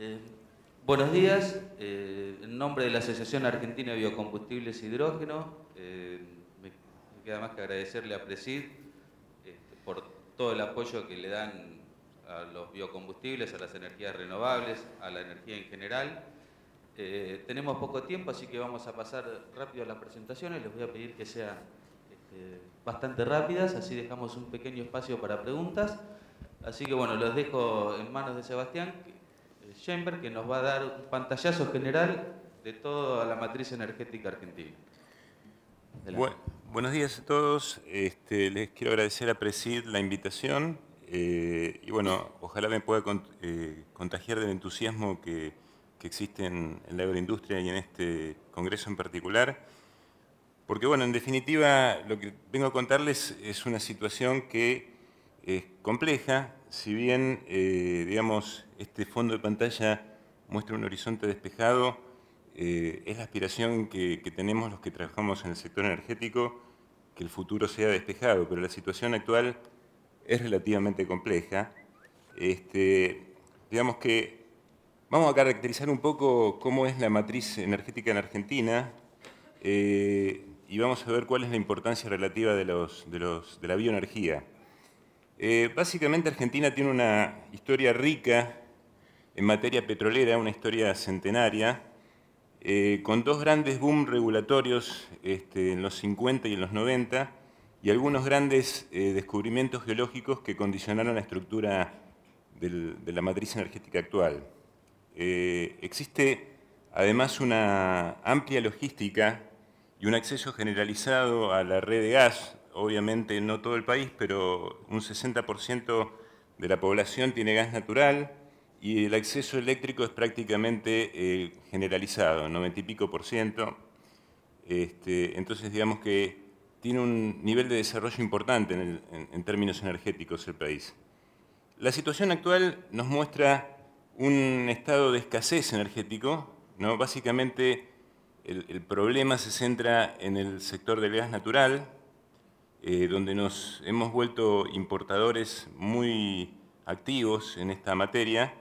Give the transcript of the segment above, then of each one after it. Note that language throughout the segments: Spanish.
Eh, buenos días. Eh, en nombre de la Asociación Argentina de Biocombustibles e Hidrógeno, eh, me queda más que agradecerle a Presid este, por todo el apoyo que le dan a los biocombustibles, a las energías renovables, a la energía en general. tenemos poco tiempo, así que vamos a pasar rápido a las presentaciones. Les voy a pedir que sean este, bastante rápidas, así dejamos un pequeño espacio para preguntas. Así que bueno, los dejo en manos de Sebastián, que nos va a dar un pantallazo general de toda la matriz energética argentina. buenos días a todos. Este, les quiero agradecer a Presid la invitación. Eh, y bueno, ojalá me pueda eh, contagiar del entusiasmo que, que existe en, en, la agroindustria y en este congreso en particular. Porque bueno, en definitiva, lo que vengo a contarles es una situación que es compleja, si bien, eh, digamos, este fondo de pantalla muestra un horizonte despejado, eh, es la aspiración que, tenemos los que trabajamos en el sector energético, que el futuro sea despejado, pero la situación actual es relativamente compleja. Este, digamos que vamos a caracterizar un poco cómo es la matriz energética en Argentina eh, y vamos a ver cuál es la importancia relativa de la bioenergía. Eh, básicamente Argentina tiene una historia rica en materia petrolera, una historia centenaria, eh, con dos grandes boom regulatorios este, en los 50 y en los 90, y algunos grandes eh, descubrimientos geológicos que condicionaron la estructura de la matriz energética actual. existe además una amplia logística y un acceso generalizado a la red de gas, obviamente no todo el país, pero un 60% de la población tiene gas natural y el acceso eléctrico es prácticamente eh, generalizado, generalizado, 90 y pico por ciento. Este, entonces, digamos que tiene un nivel de desarrollo importante en, términos energéticos el país. La situación actual nos muestra un estado de escasez energético. ¿no? Básicamente, el, el problema se centra en el sector del gas natural, eh, donde nos hemos vuelto importadores muy activos en esta materia.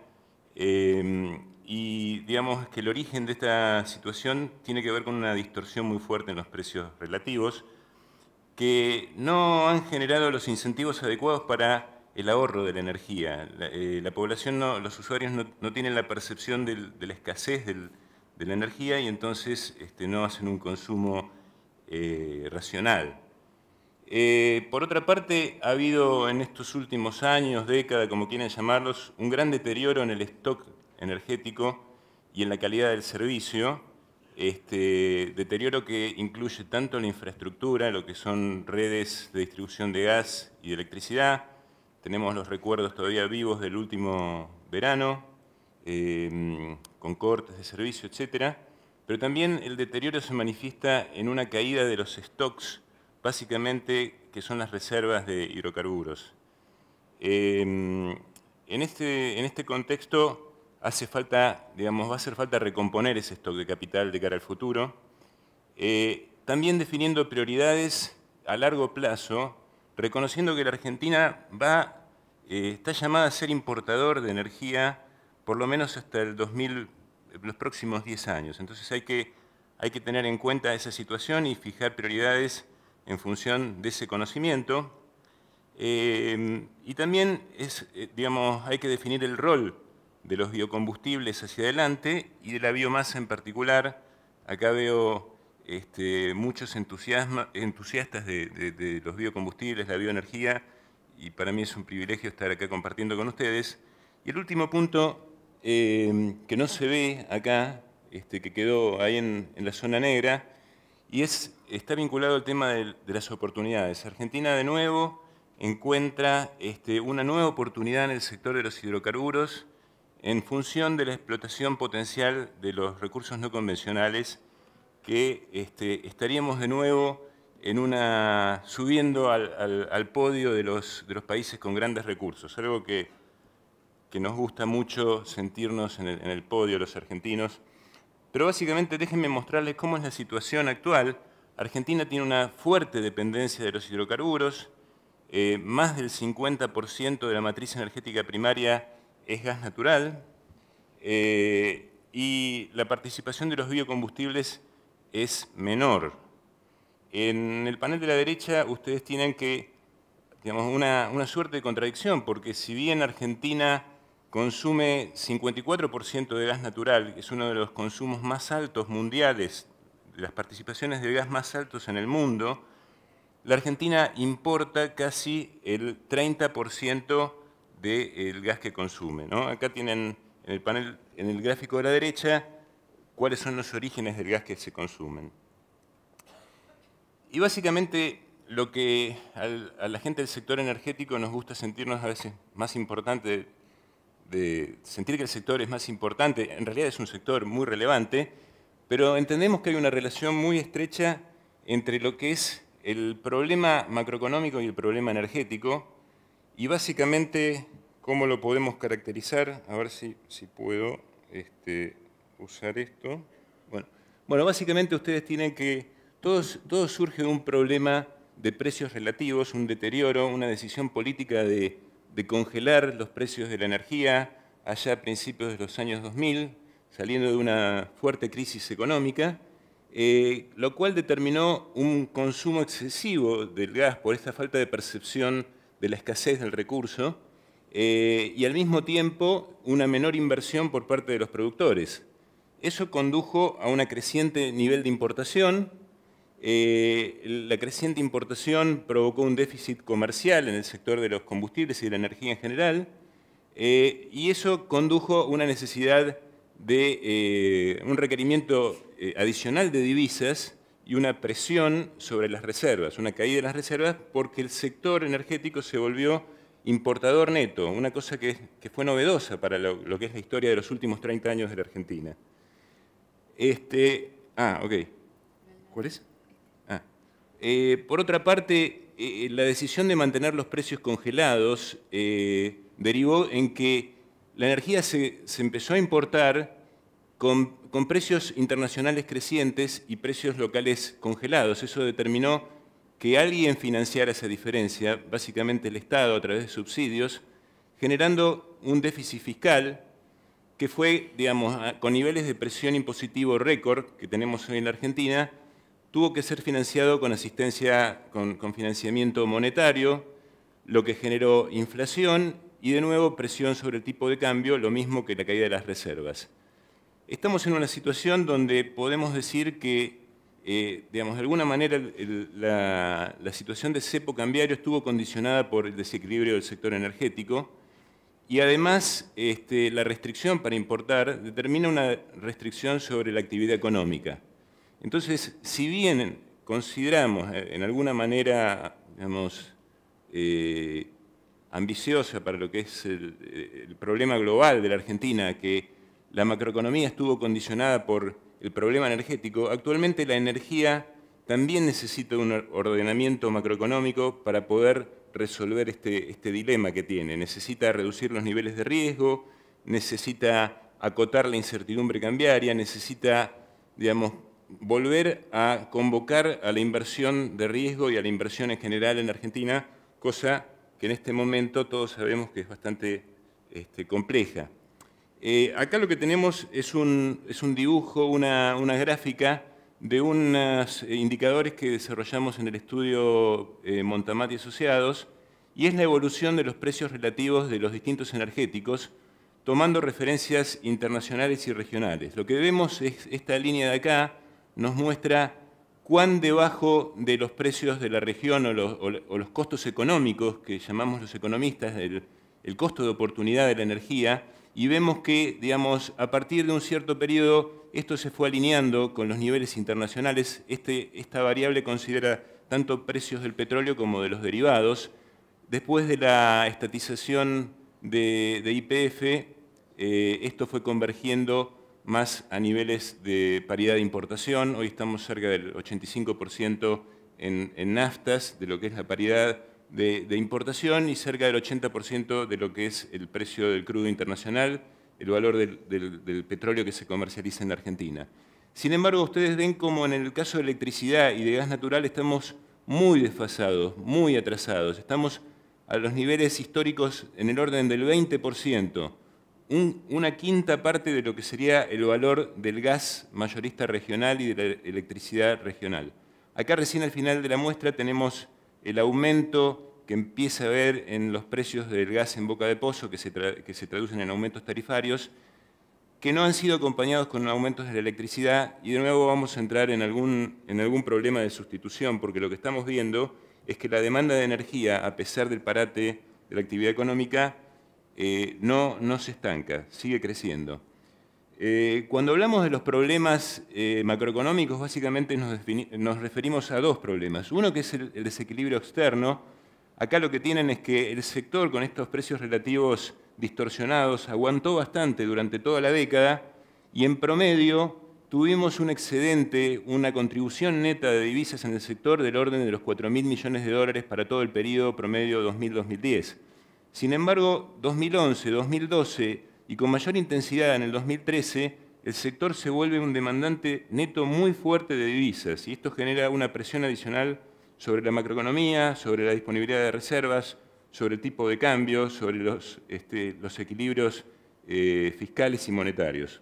Eh, y digamos que el origen de esta situación tiene que ver con una distorsión muy fuerte en los precios relativos, que no han generado los incentivos adecuados para el ahorro de la energía. La, eh, población, los usuarios no, tienen la percepción de la escasez de la energía y entonces este, no hacen un consumo racional. Eh, por otra parte, ha habido en estos últimos años, décadas, como quieran llamarlos, un gran deterioro en el stock energético y en la calidad del servicio, este, deterioro que incluye tanto la infraestructura, lo que son redes de distribución de gas y de electricidad, tenemos los recuerdos todavía vivos del último verano, eh, con cortes de servicio, etc. Pero también el deterioro se manifiesta en una caída de los stocks básicamente que son las reservas de hidrocarburos. Em, en, este, en este contexto hace falta, digamos, va a hacer falta recomponer ese stock de capital de cara al futuro, eh, también definiendo prioridades a largo plazo, reconociendo que la Argentina va, eh, está llamada a ser importador de energía por lo menos hasta el 2000, los próximos 10 años. Entonces hay que, hay que tener en cuenta esa situación y fijar prioridades en función de ese conocimiento. Em, y también es, eh, digamos, hay que definir el rol de los biocombustibles hacia adelante y de la biomasa en particular. Acá veo este, muchos entusiastas de, los biocombustibles, la bioenergía, y para mí es un privilegio estar acá compartiendo con ustedes. Y el último punto em, que no se ve acá, este, que quedó ahí en la zona negra, y es, está vinculado al tema de, las oportunidades. Argentina de nuevo encuentra este, una nueva oportunidad en el sector de los hidrocarburos en función de la explotación potencial de los recursos no convencionales que este, estaríamos de nuevo en una, subiendo al, podio de los, países con grandes recursos, algo que, nos gusta mucho sentirnos en el podio los argentinos pero básicamente déjenme mostrarles cómo es la situación actual. Argentina tiene una fuerte dependencia de los hidrocarburos, eh, más del 50% de la matriz energética primaria es gas natural eh, y la participación de los biocombustibles es menor. En el panel de la derecha ustedes tienen que, digamos, una suerte de contradicción, porque si bien Argentina consume 54% de gas natural, que es uno de los consumos más altos mundiales, las participaciones de gas más altos en el mundo, la Argentina importa casi el 30% del gas que consume. Acá tienen en el panel, en el gráfico de la derecha, cuáles son los orígenes del gas que se consumen. Y básicamente lo que a la gente del sector energético nos gusta sentirnos a veces más importante de sentir que el sector es más importante, en realidad es un sector muy relevante, pero entendemos que hay una relación muy estrecha entre lo que es el problema macroeconómico y el problema energético, y básicamente cómo lo podemos caracterizar, a ver si, si puedo este, usar esto. Bueno, bueno, básicamente ustedes tienen que, todos, todo surge de un problema de precios relativos, un deterioro, una decisión política de de congelar los precios de la energía allá a principios de los años 2000, saliendo de una fuerte crisis económica, eh, lo cual determinó un consumo excesivo del gas por esta falta de percepción de la escasez del recurso eh, y al mismo tiempo una menor inversión por parte de los productores. Eso condujo a un creciente nivel de importación, eh, la creciente importación provocó un déficit comercial en el sector de los combustibles y de la energía en general, eh, y eso condujo a una necesidad de eh, un requerimiento adicional de divisas y una presión sobre las reservas, una caída de las reservas porque el sector energético se volvió importador neto, una cosa que, fue novedosa para lo, que es la historia de los últimos 30 años de la Argentina. Este, ah, ok. ¿Cuál es? Eh, por otra parte, eh, la decisión de mantener los precios congelados eh, derivó en que la energía se, empezó a importar con, con, precios internacionales crecientes y precios locales congelados. Eso determinó que alguien financiara esa diferencia, básicamente el Estado a través de subsidios, generando un déficit fiscal que fue, digamos, con niveles de presión impositivo récord que tenemos hoy en la Argentina, tuvo que ser financiado con asistencia, con, financiamiento monetario, lo que generó inflación y de nuevo presión sobre el tipo de cambio, lo mismo que la caída de las reservas. Estamos en una situación donde podemos decir que, eh, digamos, de alguna manera la, situación de cepo cambiario estuvo condicionada por el desequilibrio del sector energético y además este, la restricción para importar determina una restricción sobre la actividad económica. Entonces, si bien consideramos eh, en alguna manera, digamos, eh, ambiciosa para lo que es el, problema global de la Argentina, que la macroeconomía estuvo condicionada por el problema energético, actualmente la energía también necesita un ordenamiento macroeconómico para poder resolver este, este dilema que tiene. Necesita reducir los niveles de riesgo, necesita acotar la incertidumbre cambiaria, necesita, digamos, volver a convocar a la inversión de riesgo y a la inversión en general en Argentina, cosa que en este momento todos sabemos que es bastante este, compleja. Eh, acá lo que tenemos es un, dibujo, una, gráfica de unos indicadores que desarrollamos en el estudio eh, Montamat y Asociados, y es la evolución de los precios relativos de los distintos energéticos, tomando referencias internacionales y regionales. Lo que vemos es esta línea de acá, nos muestra cuán debajo de los precios de la región o los, costos económicos, que llamamos los economistas, el, costo de oportunidad de la energía, y vemos que, digamos, a partir de un cierto periodo, esto se fue alineando con los niveles internacionales. Este, esta variable considera tanto precios del petróleo como de los derivados. Después de la estatización de IPF, eh, esto fue convergiendo más a niveles de paridad de importación. Hoy estamos cerca del 85% en, naftas de lo que es la paridad de, importación y cerca del 80% de lo que es el precio del crudo internacional, el valor del, petróleo que se comercializa en la Argentina. Sin embargo, ustedes ven como en el caso de electricidad y de gas natural estamos muy desfasados, muy atrasados. Estamos a los niveles históricos en el orden del 20% una quinta parte de lo que sería el valor del gas mayorista regional y de la electricidad regional. Acá recién al final de la muestra tenemos el aumento que empieza a ver en los precios del gas en boca de pozo, que se, que se traducen en aumentos tarifarios, que no han sido acompañados con aumentos de la electricidad, y de nuevo vamos a entrar en algún, en algún problema de sustitución, porque lo que estamos viendo es que la demanda de energía, a pesar del parate de la actividad económica, eh, no, se estanca, sigue creciendo. Eh, cuando hablamos de los problemas eh, macroeconómicos, básicamente nos, referimos a dos problemas. Uno que es el, el, desequilibrio externo. Acá lo que tienen es que el sector con estos precios relativos distorsionados aguantó bastante durante toda la década y en promedio tuvimos un excedente, una contribución neta de divisas en el sector del orden de los 4.000 millones de dólares para todo el periodo promedio 2000-2010. Sin embargo, 2011, 2012 y con mayor intensidad en el 2013, el sector se vuelve un demandante neto muy fuerte de divisas y esto genera una presión adicional sobre la macroeconomía, sobre la disponibilidad de reservas, sobre el tipo de cambio, sobre los, este, equilibrios eh, fiscales y monetarios.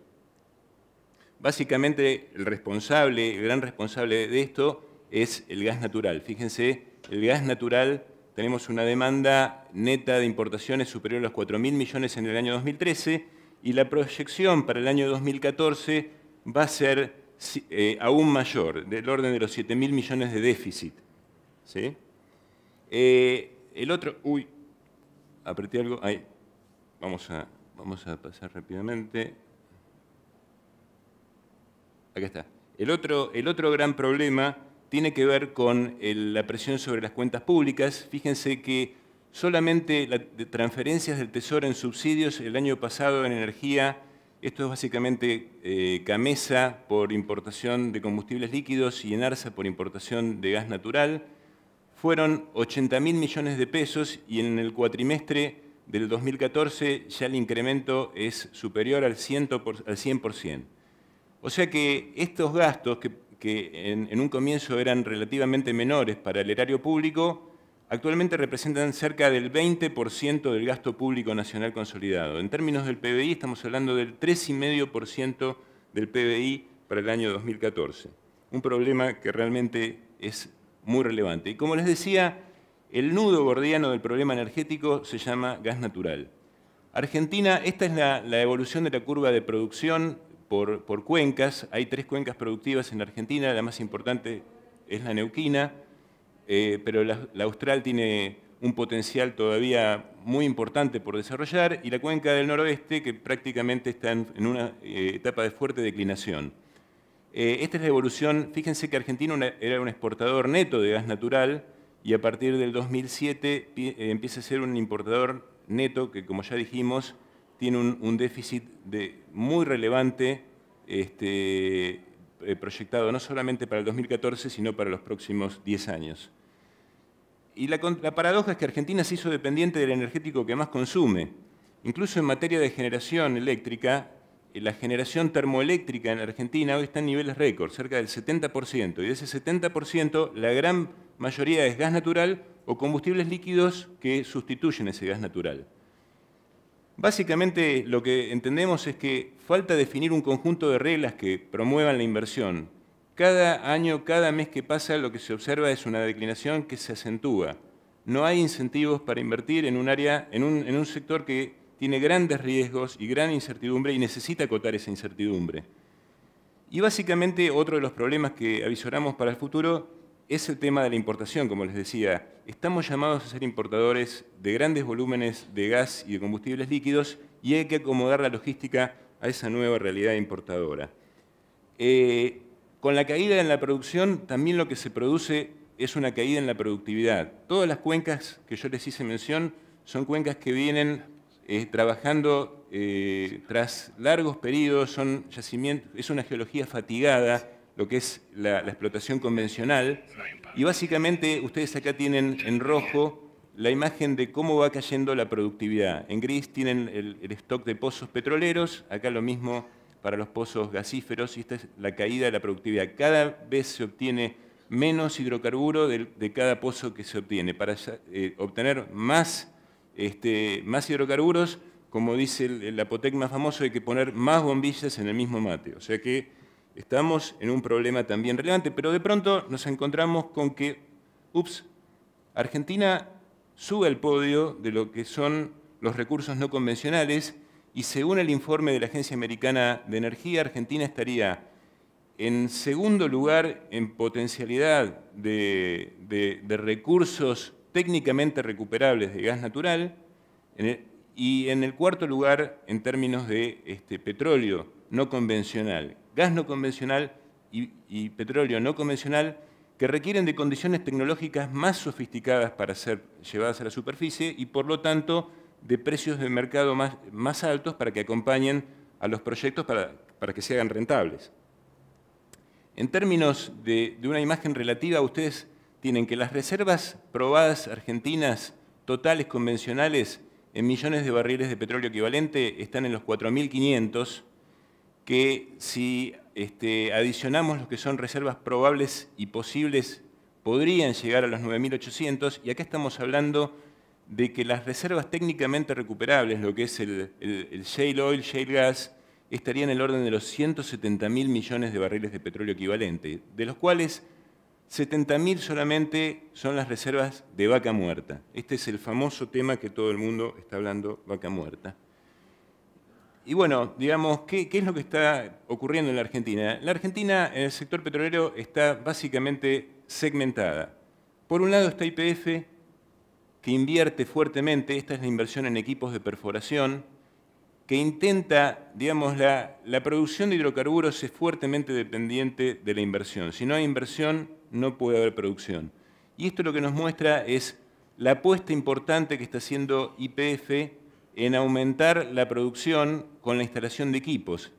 Básicamente, el responsable, el gran responsable de esto es el gas natural. Fíjense, el gas natural tenemos una demanda neta de importaciones superior a los 4.000 millones en el año 2013 y la proyección para el año 2014 va a ser eh, aún mayor, del orden de los 7.000 millones de déficit. Eh, el otro, uy, apreté algo, ahí, vamos a, vamos a pasar rápidamente. Acá está. El otro, el otro gran problema tiene que ver con eh, la presión sobre las cuentas públicas. Fíjense que solamente las transferencias del Tesoro en subsidios el año pasado en energía, esto es básicamente eh, Camesa por importación de combustibles líquidos y Enarsa por importación de gas natural, fueron 80 mil millones de pesos y en el cuatrimestre del 2014 ya el incremento es superior al 100%. al 100%. O sea que estos gastos que que en, un comienzo eran relativamente menores para el erario público, actualmente representan cerca del 20% del gasto público nacional consolidado. En términos del PBI estamos hablando del 3,5% del PBI para el año 2014. Un problema que realmente es muy relevante. Y como les decía, el nudo gordiano del problema energético se llama gas natural. Argentina, esta es la evolución de la curva de producción por, cuencas. Hay tres cuencas productivas en Argentina, la más importante es la neuquina, eh, pero la, austral tiene un potencial todavía muy importante por desarrollar, y la cuenca del noroeste, que prácticamente está en, una eh, etapa de fuerte declinación. Eh, esta es la evolución, fíjense que Argentina era un exportador neto de gas natural, y a partir del 2007 empieza a ser un importador neto, que como ya dijimos, tiene un, déficit muy relevante este, eh, proyectado no solamente para el 2014, sino para los próximos 10 años. Y la, la paradoja es que Argentina se hizo dependiente del energético que más consume. Incluso en materia de generación eléctrica, eh, la generación termoeléctrica en Argentina hoy está en niveles récord, cerca del 70%, y de ese 70% la gran mayoría es gas natural o combustibles líquidos que sustituyen ese gas natural. Básicamente lo que entendemos es que falta definir un conjunto de reglas que promuevan la inversión. Cada año, cada mes que pasa, lo que se observa es una declinación que se acentúa. No hay incentivos para invertir en un área, en un, sector que tiene grandes riesgos y gran incertidumbre y necesita acotar esa incertidumbre. Y básicamente otro de los problemas que avisoramos para el futuro es el tema de la importación, como les decía. Estamos llamados a ser importadores de grandes volúmenes de gas y de combustibles líquidos y hay que acomodar la logística a esa nueva realidad importadora. Eh, con la caída en la producción, también lo que se produce es una caída en la productividad. Todas las cuencas que yo les hice mención son cuencas que vienen eh, trabajando eh, tras largos periodos, son yacimientos, es una geología fatigada, lo que es la, explotación convencional. Y básicamente ustedes acá tienen en rojo la imagen de cómo va cayendo la productividad. En gris tienen el, stock de pozos petroleros, acá lo mismo para los pozos gasíferos, y esta es la caída de la productividad. Cada vez se obtiene menos hidrocarburo de, cada pozo que se obtiene. Para eh, obtener este, más, hidrocarburos, como dice el, el, apotec más famoso, hay que poner más bombillas en el mismo mate. O sea que Estamos en un problema también relevante, pero de pronto nos encontramos con que, ups, Argentina sube al podio de lo que son los recursos no convencionales y según el informe de la Agencia Americana de Energía, Argentina estaría en segundo lugar en potencialidad de, recursos técnicamente recuperables de gas natural y en el cuarto lugar en términos de este, petróleo no convencional, gas no convencional y, petróleo no convencional que requieren de condiciones tecnológicas más sofisticadas para ser llevadas a la superficie y, por lo tanto, de precios de mercado más, altos para que acompañen a los proyectos para, que se hagan rentables. En términos de, de, una imagen relativa, ustedes tienen que las reservas probadas argentinas totales convencionales en millones de barriles de petróleo equivalente están en los 4.500 que si este, adicionamos lo que son reservas probables y posibles, podrían llegar a los 9.800, y acá estamos hablando de que las reservas técnicamente recuperables, lo que es el, shale oil, shale gas, estarían en el orden de los 170.000 millones de barriles de petróleo equivalente, de los cuales 70.000 solamente son las reservas de vaca muerta. Este es el famoso tema que todo el mundo está hablando, vaca muerta. Y bueno, digamos, ¿qué, es lo que está ocurriendo en la Argentina? La Argentina en el sector petrolero está básicamente segmentada. Por un lado está IPF, que invierte fuertemente, esta es la inversión en equipos de perforación, que intenta, digamos, la, la producción de hidrocarburos es fuertemente dependiente de la inversión. Si no hay inversión, no puede haber producción. Y esto lo que nos muestra es la apuesta importante que está haciendo IPF en aumentar la producción con la instalación de equipos.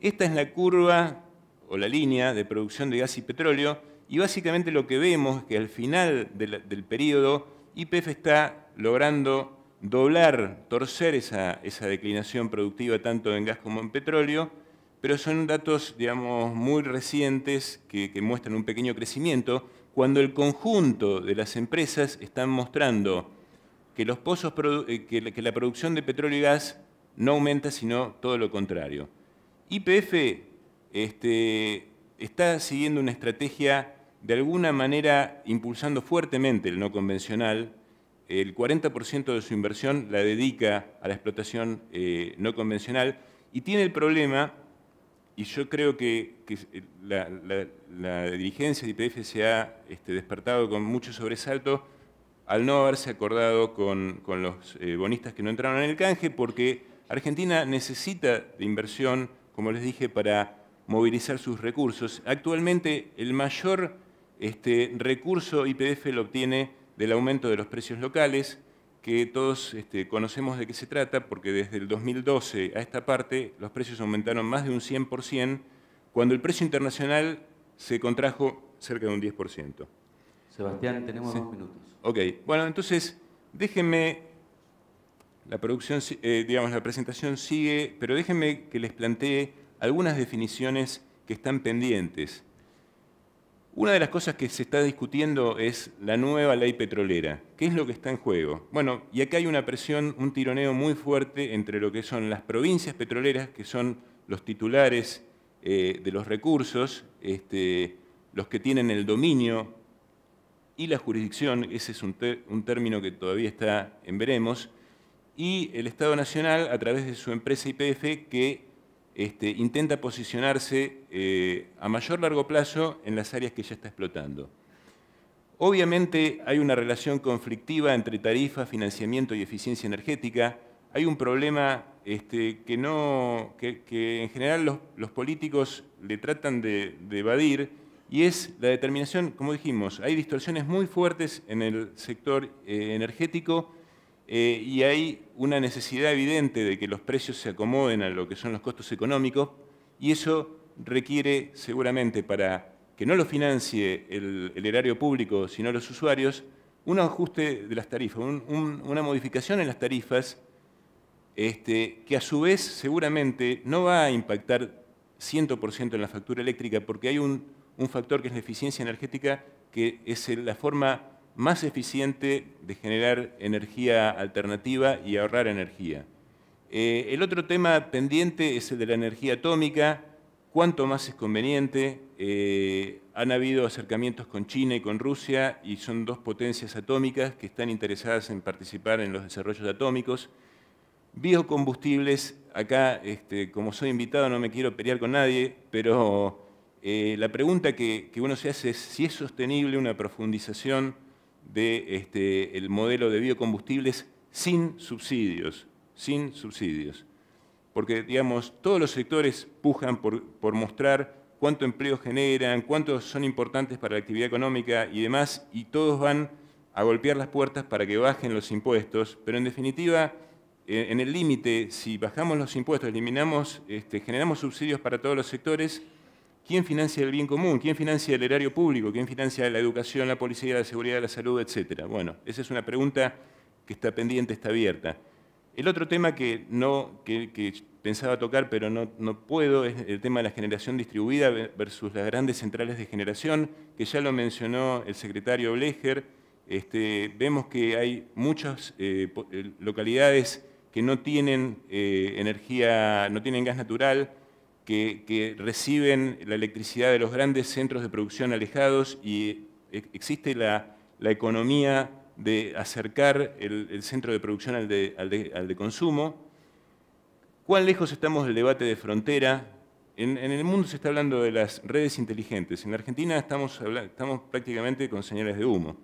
Esta es la curva o la línea de producción de gas y petróleo y básicamente lo que vemos es que al final del, periodo YPF está logrando doblar, torcer esa, declinación productiva tanto en gas como en petróleo, pero son datos, digamos, muy recientes que, que muestran un pequeño crecimiento, cuando el conjunto de las empresas están mostrando que, los pozos eh, que la, producción de petróleo y gas no aumenta, sino todo lo contrario. YPF este, está siguiendo una estrategia de alguna manera impulsando fuertemente el no convencional. El 40% de su inversión la dedica a la explotación eh, no convencional y tiene el problema, y yo creo que, eh, la, dirigencia de YPF se ha este, despertado con mucho sobresalto, al no haberse acordado con, los eh, bonistas que no entraron en el canje, porque Argentina necesita de inversión, como les dije, para movilizar sus recursos. Actualmente el mayor este, recurso IPF lo obtiene del aumento de los precios locales, que todos este, conocemos de qué se trata, porque desde el 2012 a esta parte los precios aumentaron más de un 100%, cuando el precio internacional se contrajo cerca de un 10%. Sebastián, tenemos dos minutos. Ok, bueno, entonces déjenme, la producción, eh, digamos, la presentación sigue, pero déjenme que les plantee algunas definiciones que están pendientes. Una de las cosas que se está discutiendo es la nueva ley petrolera. ¿Qué es lo que está en juego? Bueno, y acá hay una presión, un tironeo muy fuerte entre lo que son las provincias petroleras, que son los titulares eh, de los recursos, este, los que tienen el dominio y la jurisdicción, ese es un, término que todavía está en veremos, y el Estado Nacional a través de su empresa IPF que este, intenta posicionarse eh, a mayor largo plazo en las áreas que ya está explotando. Obviamente hay una relación conflictiva entre tarifa, financiamiento y eficiencia energética. Hay un problema este, que, no, que, en general los, políticos le tratan de, de evadir, y es la determinación, como dijimos, hay distorsiones muy fuertes en el sector eh, energético eh, y hay una necesidad evidente de que los precios se acomoden a lo que son los costos económicos y eso requiere seguramente para que no lo financie el, erario público, sino los usuarios, un ajuste de las tarifas, una modificación en las tarifas este, que a su vez seguramente no va a impactar 100% en la factura eléctrica porque hay un un factor que es la eficiencia energética, que es la forma más eficiente de generar energía alternativa y ahorrar energía. Eh, el otro tema pendiente es el de la energía atómica, cuánto más es conveniente. Eh, han habido acercamientos con China y con Rusia y son dos potencias atómicas que están interesadas en participar en los desarrollos atómicos. Biocombustibles, acá, este, como soy invitado, no me quiero pelear con nadie, pero eh, la pregunta que, uno se hace es si es sostenible una profundización del este, modelo de biocombustibles sin subsidios, sin subsidios. Porque, digamos, todos los sectores pujan por, mostrar cuánto empleo generan, cuántos son importantes para la actividad económica y demás, y todos van a golpear las puertas para que bajen los impuestos, pero en definitiva, eh, en el límite, si bajamos los impuestos, eliminamos, este, generamos subsidios para todos los sectores, ¿Quién financia el bien común? ¿Quién financia el erario público? ¿Quién financia la educación, la policía, la seguridad, la salud, etcétera? Bueno, esa es una pregunta que está pendiente, está abierta. El otro tema que, no, pensaba tocar, pero no, puedo, es el tema de la generación distribuida versus las grandes centrales de generación, que ya lo mencionó el secretario Blecher. Este, vemos que hay muchas eh, eh, localidades que no tienen eh, energía, no tienen gas natural, que, reciben la electricidad de los grandes centros de producción alejados y e, existe la, economía de acercar el, centro de producción al de, consumo. ¿Cuán lejos estamos del debate de frontera? En, el mundo se está hablando de las redes inteligentes. En Argentina estamos, estamos prácticamente con señales de humo.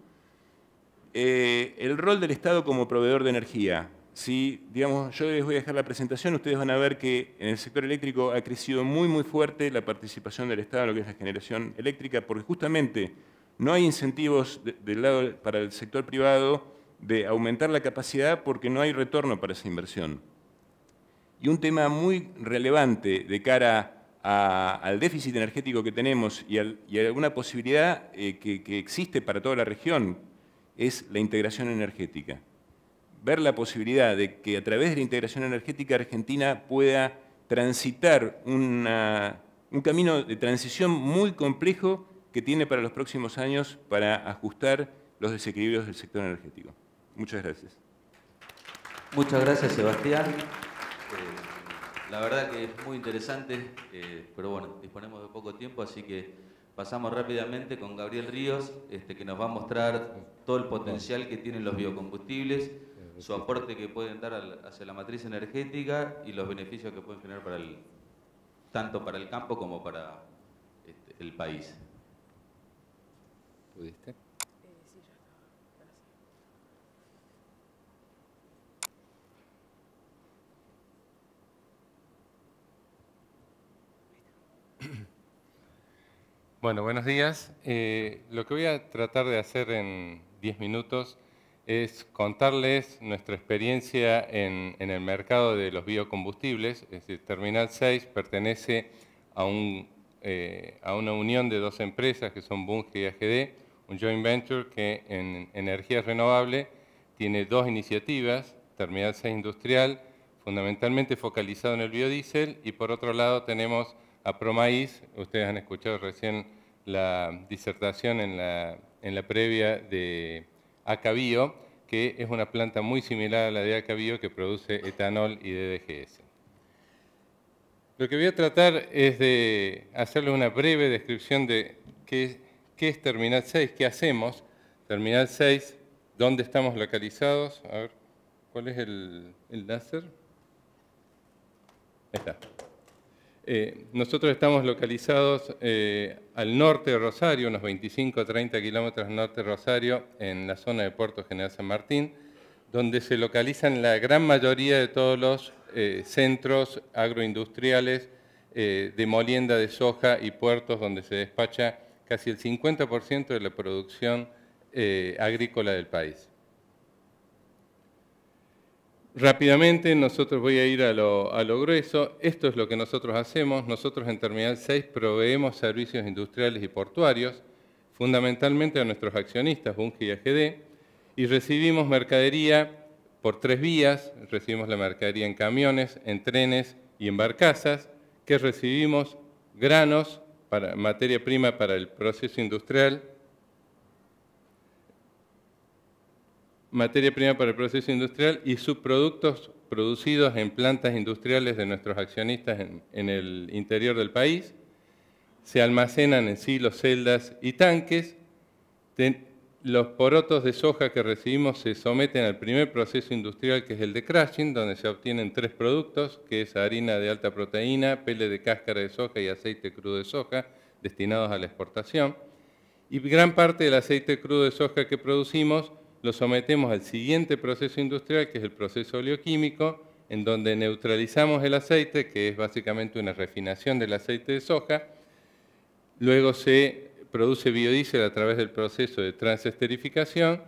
Eh, el rol del Estado como proveedor de energía. Si, digamos, yo les voy a dejar la presentación, ustedes van a ver que en el sector eléctrico ha crecido muy, muy fuerte la participación del Estado en lo que es la generación eléctrica, porque justamente no hay incentivos del lado para el sector privado de aumentar la capacidad porque no hay retorno para esa inversión. Y un tema muy relevante de cara al déficit energético que tenemos y, a alguna posibilidad eh, que existe para toda la región es la integración energética ver la posibilidad de que a través de la integración energética Argentina pueda transitar un camino de transición muy complejo que tiene para los próximos años para ajustar los desequilibrios del sector energético. Muchas gracias. Muchas gracias, Sebastián. Eh, la verdad que es muy interesante, eh, pero bueno, disponemos de poco tiempo, así que pasamos rápidamente con Gabriel Ríos, este, que nos va a mostrar todo el potencial que tienen los biocombustibles su aporte que pueden dar hacia la matriz energética y los beneficios que pueden generar para el, tanto para el campo como para este, el país. ¿Pudiste? Eh, bueno, buenos días. Eh, lo que voy a tratar de hacer en 10 minutos es contarles nuestra experiencia en, el mercado de los biocombustibles. Es Terminal 6 pertenece eh, a, una unión de dos empresas que son Bunge y AGD, un joint venture que en energías renovables tiene dos iniciativas, Terminal 6 Industrial, fundamentalmente focalizado en el biodiesel, y por otro lado tenemos a Promaís, ustedes han escuchado recién la disertación la, en la previa de acabío, que es una planta muy similar a la de acabío que produce etanol y DDGS. Lo que voy a tratar es de hacerle una breve descripción de qué es, Terminal 6, qué hacemos. Terminal 6, dónde estamos localizados. A ver, ¿cuál es el, el láser? Ahí está. Eh, nosotros estamos localizados eh, al norte de Rosario, unos 25 o 30 kilómetros norte de Rosario, en la zona de Puerto General San Martín, donde se localizan la gran mayoría de todos los eh, centros agroindustriales de molienda de soja y puertos donde se despacha casi el 50% de la producción agrícola del país. Rápidamente, nosotros voy a ir a lo, grueso. Esto es lo que nosotros hacemos. Nosotros en Terminal 6 proveemos servicios industriales y portuarios, fundamentalmente a nuestros accionistas, Bunge y AGD, y recibimos mercadería por tres vías. Recibimos la mercadería en camiones, en trenes y en barcazas, que recibimos granos, para, materia prima para el proceso industrial, materia prima para el proceso industrial y subproductos producidos en plantas industriales de nuestros accionistas en, el interior del país. Se almacenan en silos, celdas y tanques. los porotos de soja que recibimos se someten al primer proceso industrial que es el de crashing, donde se obtienen tres productos, que es harina de alta proteína, pele de cáscara de soja y aceite crudo de soja, destinados a la exportación. Y gran parte del aceite crudo de soja que producimos lo sometemos al siguiente proceso industrial, que es el proceso oleoquímico, en donde neutralizamos el aceite, que es básicamente una refinación del aceite de soja. Luego se produce biodiesel a través del proceso de transesterificación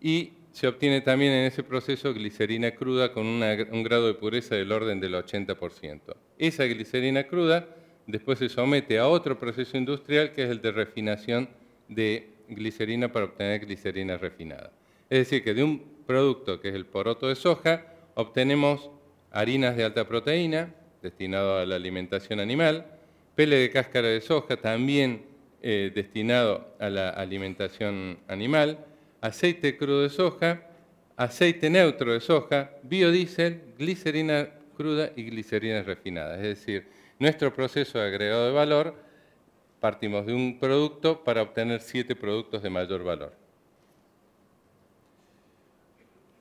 y se obtiene también en ese proceso glicerina cruda con un grado de pureza del orden del 80%. Esa glicerina cruda después se somete a otro proceso industrial que es el de refinación de glicerina para obtener glicerina refinada. Es decir, que de un producto que es el poroto de soja, obtenemos harinas de alta proteína, destinado a la alimentación animal, pele de cáscara de soja, también eh, destinado a la alimentación animal, aceite crudo de soja, aceite neutro de soja, biodiesel, glicerina cruda y glicerina refinadas. Es decir, nuestro proceso de agregado de valor, partimos de un producto para obtener siete productos de mayor valor.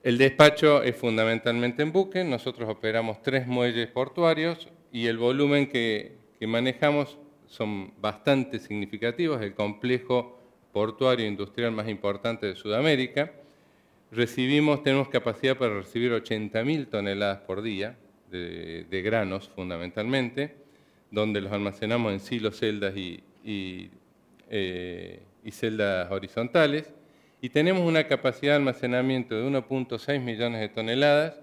El despacho es fundamentalmente en buque, nosotros operamos tres muelles portuarios y el volumen que, manejamos son bastante significativos, es el complejo portuario industrial más importante de Sudamérica. Recibimos, tenemos capacidad para recibir 80.000 toneladas por día de, granos fundamentalmente, donde los almacenamos en silos, celdas y eh, celdas horizontales y tenemos una capacidad de almacenamiento de 1.6 millones de toneladas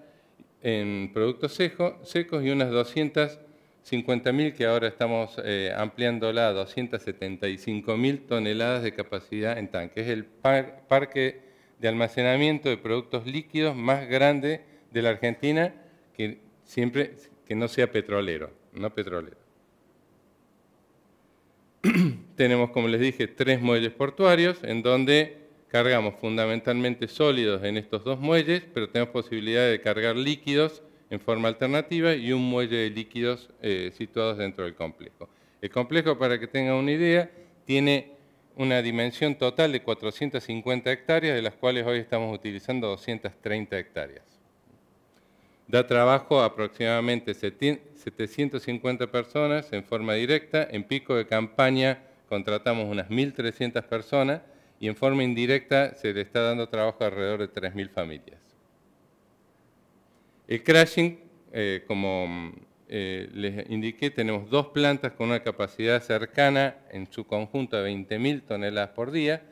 en productos secos y unas 250.000 que ahora estamos ampliando eh, ampliándola a 275.000 toneladas de capacidad en tanque. Es el parque de almacenamiento de productos líquidos más grande de la Argentina que siempre que no sea petrolero, no petrolero. Tenemos, como les dije, tres muelles portuarios en donde cargamos fundamentalmente sólidos en estos dos muelles, pero tenemos posibilidad de cargar líquidos en forma alternativa y un muelle de líquidos eh, situados dentro del complejo. El complejo, para que tengan una idea, tiene una dimensión total de 450 hectáreas, de las cuales hoy estamos utilizando 230 hectáreas. Da trabajo a aproximadamente 750 personas en forma directa. En pico de campaña contratamos unas 1.300 personas y en forma indirecta se le está dando trabajo a alrededor de 3.000 familias. El crashing, eh, como mm, eh, les indiqué, tenemos dos plantas con una capacidad cercana en su conjunto a 20.000 toneladas por día,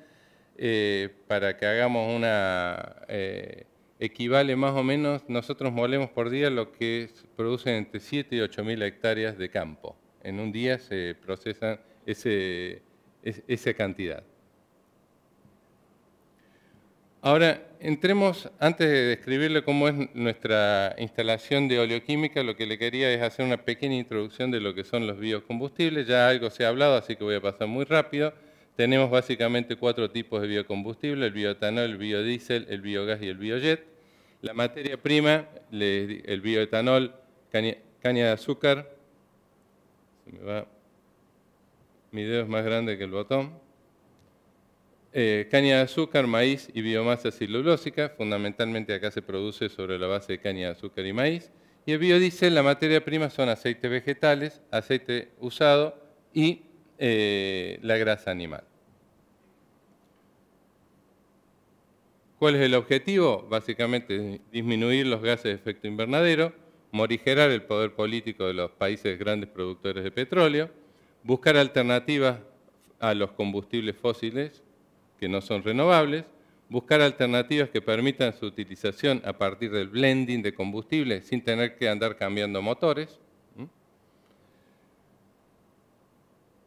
eh, para que hagamos una... equivale más o menos, nosotros molemos por día lo que producen entre 7 y 8.000 hectáreas de campo. En un día se procesa esa cantidad. Ahora, entremos, antes de describirle cómo es nuestra instalación de oleoquímica, lo que le quería es hacer una pequeña introducción de lo que son los biocombustibles. Ya algo se ha hablado, así que voy a pasar muy rápido. Tenemos básicamente cuatro tipos de biocombustible, el bioetanol, el biodiesel, el biogás y el biojet. La materia prima, el bioetanol, caña, de azúcar. Mi dedo es más grande que el botón. Eh, caña de azúcar, maíz y biomasa celulósica, fundamentalmente acá se produce sobre la base de caña de azúcar y maíz. Y el biodiesel, la materia prima son aceites vegetales, aceite usado y eh, la grasa animal. ¿Cuál es el objetivo? Básicamente disminuir los gases de efecto invernadero, morigerar el poder político de los países grandes productores de petróleo, buscar alternativas a los combustibles fósiles que no son renovables, buscar alternativas que permitan su utilización a partir del blending de combustible sin tener que andar cambiando motores.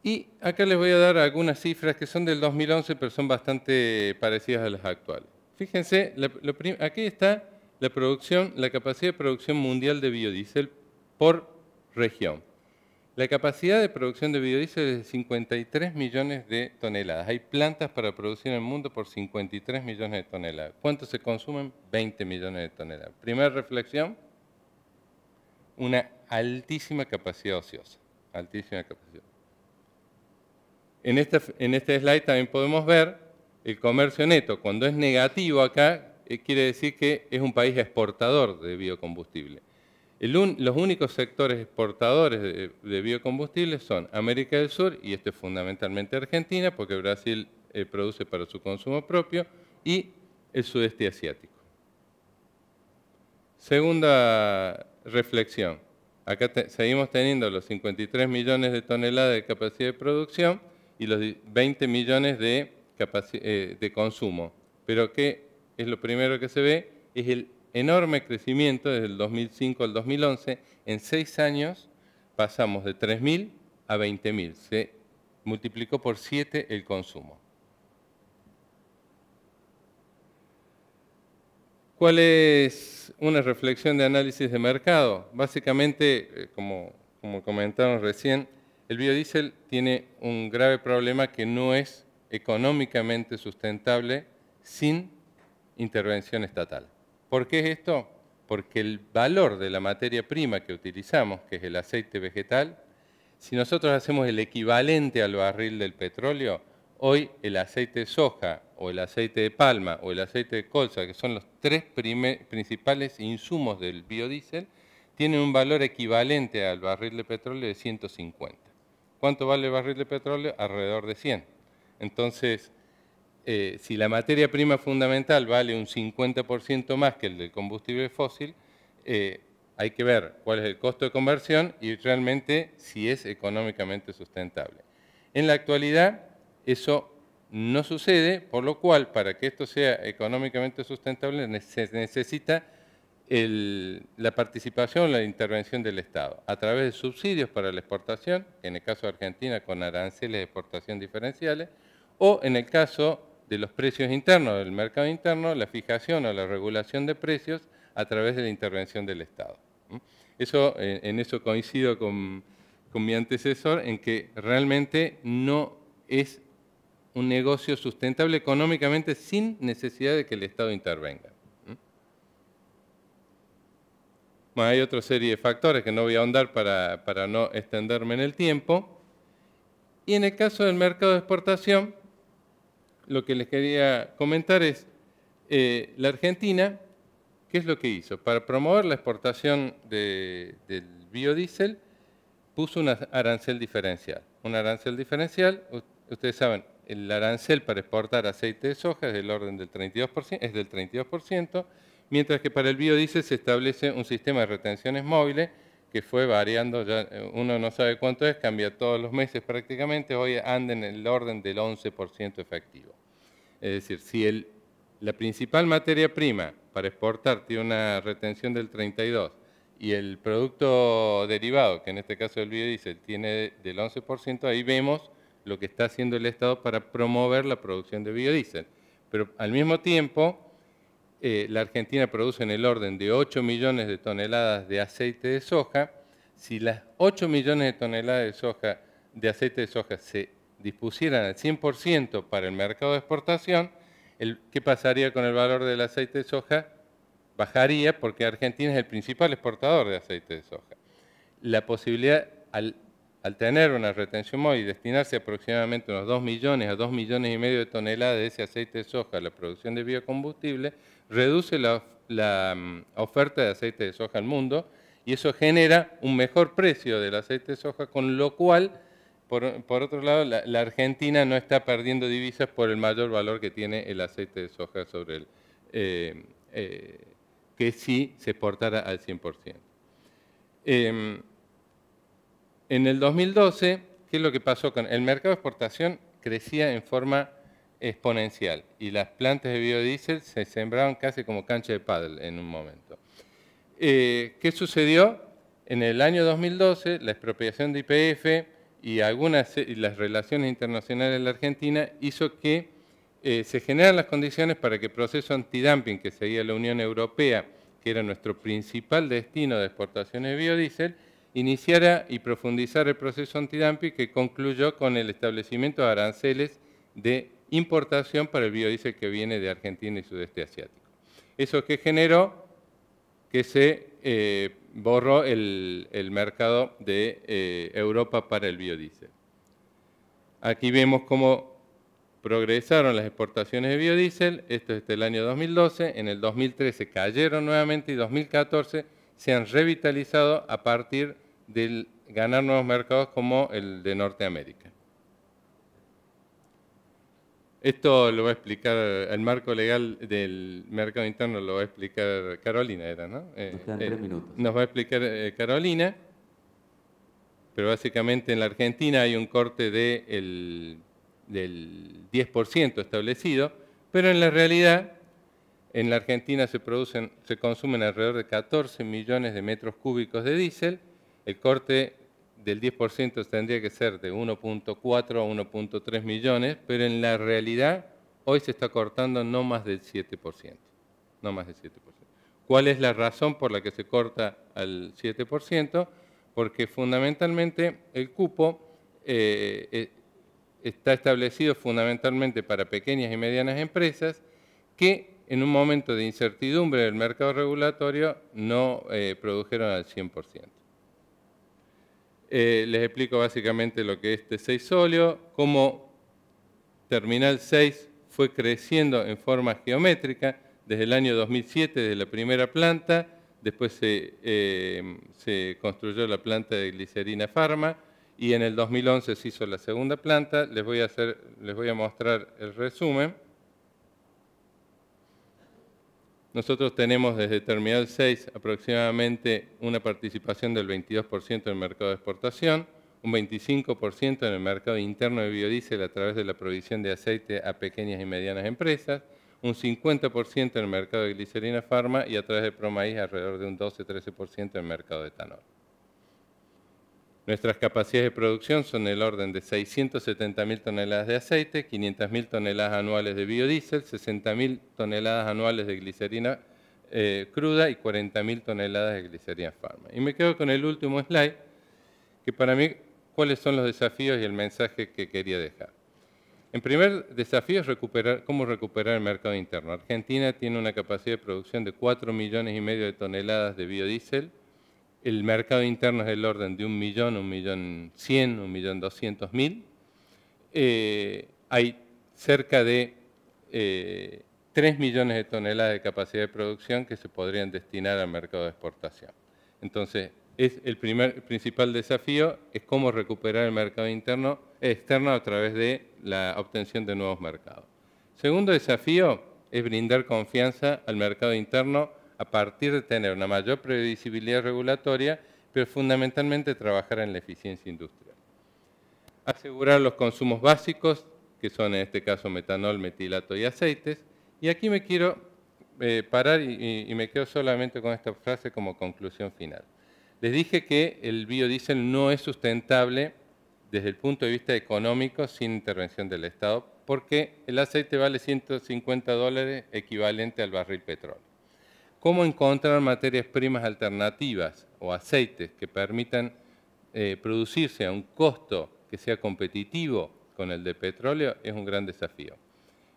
Y acá les voy a dar algunas cifras que son del 2011, pero son bastante parecidas a las actuales. Fíjense, aquí está la producción, la capacidad de producción mundial de biodiesel por región. La capacidad de producción de biodiesel es de 53 millones de toneladas. Hay plantas para producir en el mundo por 53 millones de toneladas. ¿Cuánto se consumen? 20 millones de toneladas. Primera reflexión, una altísima capacidad ociosa. Altísima capacidad. En, en este slide también podemos ver el comercio neto. Cuando es negativo acá, eh, quiere decir que es un país exportador de biocombustible los únicos sectores exportadores de, biocombustibles son América del Sur, y esto es fundamentalmente Argentina, porque Brasil eh, produce para su consumo propio, y el sudeste asiático. Segunda reflexión. Acá seguimos teniendo los 53 millones de toneladas de capacidad de producción y los 20 millones eh, de, consumo. Pero ¿qué es lo primero que se ve? Es el enorme crecimiento desde el 2005 al 2011. En seis años pasamos de 3.000 a 20.000. Se multiplicó por 7 el consumo. ¿Cuál es una reflexión de análisis de mercado? Básicamente, eh, como, como comentaron recién, el biodiesel tiene un grave problema que no es económicamente sustentable sin intervención estatal. ¿Por qué es esto? Porque el valor de la materia prima que utilizamos, que es el aceite vegetal, si nosotros hacemos el equivalente al barril del petróleo, hoy el aceite de soja o el aceite de palma o el aceite de colza, que son los tres principales insumos del biodiesel, tienen un valor equivalente al barril de petróleo de 150. ¿Cuánto vale el barril de petróleo? Alrededor de 100. Entonces, eh, si la materia prima fundamental vale un 50% más que el del combustible fósil, eh, hay que ver cuál es el costo de conversión y realmente si es económicamente sustentable. En la actualidad eso no sucede, por lo cual para que esto sea económicamente sustentable se necesita la participación, la intervención del Estado, a través de subsidios para la exportación, en el caso de Argentina con aranceles de exportación diferenciales, o en el caso de los precios internos del mercado interno, la fijación o la regulación de precios a través de la intervención del Estado. Eso, eh, en eso coincido con, mi antecesor, en que realmente no es un negocio sustentable económicamente sin necesidad de que el Estado intervenga. hay otra serie de factores que no voy a ahondar para no extenderme en el tiempo. Y en el caso del mercado de exportación, lo que les quería comentar es, eh, la Argentina, ¿qué es lo que hizo? Para promover la exportación del biodiesel, puso un arancel diferencial. Un arancel diferencial, ustedes saben, el arancel para exportar aceite de soja es del orden del 32%, es del 32%, mientras que para el biodiesel se establece un sistema de retenciones móviles que fue variando, ya eh, uno no sabe cuánto es, cambia todos los meses prácticamente, hoy anda en el orden del 11% efectivo. Es decir, si la principal materia prima para exportar tiene una retención del 32 y el producto derivado, que en este caso el biodiesel, tiene del 11%, ahí vemos lo que está haciendo el Estado para promover la producción de biodiesel. Pero al mismo tiempo eh, la Argentina produce en el orden de 8 millones de toneladas de aceite de soja. Si las 8 millones de toneladas de, aceite de soja se dispusieran al 100% para el mercado de exportación, ¿qué pasaría con el valor del aceite de soja? Bajaría porque Argentina es el principal exportador de aceite de soja. La posibilidad, al, tener una retención móvil y destinarse aproximadamente unos 2 millones a 2 millones y medio de toneladas de ese aceite de soja a la producción de biocombustible, reduce la, mm, oferta de aceite de soja al mundo y eso genera un mejor precio del aceite de soja, con lo cual, por, otro lado, la, Argentina no está perdiendo divisas por el mayor valor que tiene el aceite de soja sobre el... Eh, eh, que si se exportara al 100%. Em, en el 2012, ¿qué es lo que pasó? el mercado de exportación crecía en forma exponencial y las plantas de biodiesel se sembraron casi como cancha de paddle en un momento. Eh, ¿Qué sucedió? En el año 2012, la expropiación de IPF y algunas eh, y las relaciones internacionales en la Argentina hizo que eh, se generaran las condiciones para que el proceso antidumping que seguía la Unión Europea, que era nuestro principal destino de exportaciones de biodiesel, iniciara y profundizara el proceso antidumping que concluyó con el establecimiento de aranceles de importación para el biodiesel que viene de Argentina y sudeste asiático. Eso que generó que se eh, borró el, mercado de eh, Europa para el biodiesel. Aquí vemos cómo progresaron las exportaciones de biodiesel, esto es el año 2012, en el 2013 cayeron nuevamente y 2014 se han revitalizado a partir del ganar nuevos mercados como el de Norteamérica. Esto lo va a explicar, el marco legal del mercado interno lo va a explicar Carolina, era, ¿no? Eh, nos eh, minutos. Nos va a explicar eh, Carolina, pero básicamente en la Argentina hay un corte de del 10% establecido, pero en la realidad en la Argentina se, producen, se consumen alrededor de 14 millones de metros cúbicos de diésel, el corte del 10% tendría que ser de 1.4 a 1.3 millones, pero en la realidad hoy se está cortando no más del 7%. No más del 7%. ¿Cuál es la razón por la que se corta al 7%? Porque fundamentalmente el cupo eh, eh, está establecido fundamentalmente para pequeñas y medianas empresas que en un momento de incertidumbre del mercado regulatorio no eh, produjeron al 100%. Eh, les explico básicamente lo que es este 6 óleo, cómo terminal 6 fue creciendo en forma geométrica desde el año 2007, desde la primera planta, después se, eh, se construyó la planta de glicerina Pharma y en el 2011 se hizo la segunda planta. Les voy a, hacer, les voy a mostrar el resumen. Nosotros tenemos desde Terminal 6 aproximadamente una participación del 22% en el mercado de exportación, un 25% en el mercado interno de biodiesel a través de la provisión de aceite a pequeñas y medianas empresas, un 50% en el mercado de glicerina farma y a través de Promaíz alrededor de un 12-13% en el mercado de etanol. Nuestras capacidades de producción son del orden de 670.000 toneladas de aceite, 500.000 toneladas anuales de biodiesel, 60.000 toneladas anuales de glicerina eh, cruda y 40.000 toneladas de glicerina farma. Y me quedo con el último slide, que para mí, cuáles son los desafíos y el mensaje que quería dejar. En primer desafío es recuperar, cómo recuperar el mercado interno. Argentina tiene una capacidad de producción de 4 millones y medio de toneladas de biodiesel, el mercado interno es del orden de un millón, un millón cien, un millón doscientos mil. Eh, hay cerca de eh, tres 3 millones de toneladas de capacidad de producción que se podrían destinar al mercado de exportación. Entonces, es el, primer, principal desafío es cómo recuperar el mercado interno, externo a través de la obtención de nuevos mercados. Segundo desafío es brindar confianza al mercado interno a partir de tener una mayor previsibilidad regulatoria, pero fundamentalmente trabajar en la eficiencia industrial. Asegurar los consumos básicos, que son en este caso metanol, metilato y aceites. Y aquí me quiero eh, parar y, y me quedo solamente con esta frase como conclusión final. Les dije que el biodiesel no es sustentable desde el punto de vista económico sin intervención del Estado, porque el aceite vale 150 dólares equivalente al barril petróleo cómo encontrar materias primas alternativas o aceites que permitan eh, producirse a un costo que sea competitivo con el de petróleo es un gran desafío.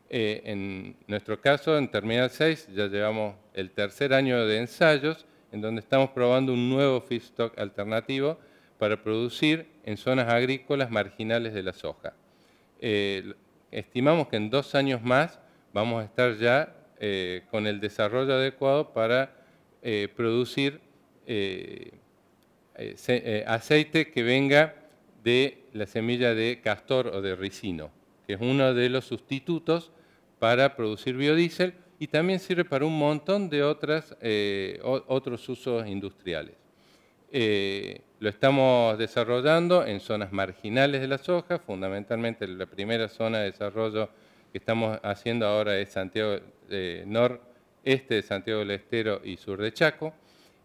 Eh, en nuestro caso, en Terminal 6, ya llevamos el tercer año de ensayos, en donde estamos probando un nuevo feedstock alternativo para producir en zonas agrícolas marginales de la soja. Eh, estimamos que en dos años más vamos a estar ya eh, con el desarrollo adecuado para eh, producir eh, aceite que venga de la semilla de castor o de ricino, que es uno de los sustitutos para producir biodiesel y también sirve para un montón de otros usos industriales. lo estamos desarrollando en zonas marginales de la soja, fundamentalmente la primera zona de desarrollo que estamos haciendo ahora es Santiago eh, noreste de Santiago del Estero y sur de Chaco.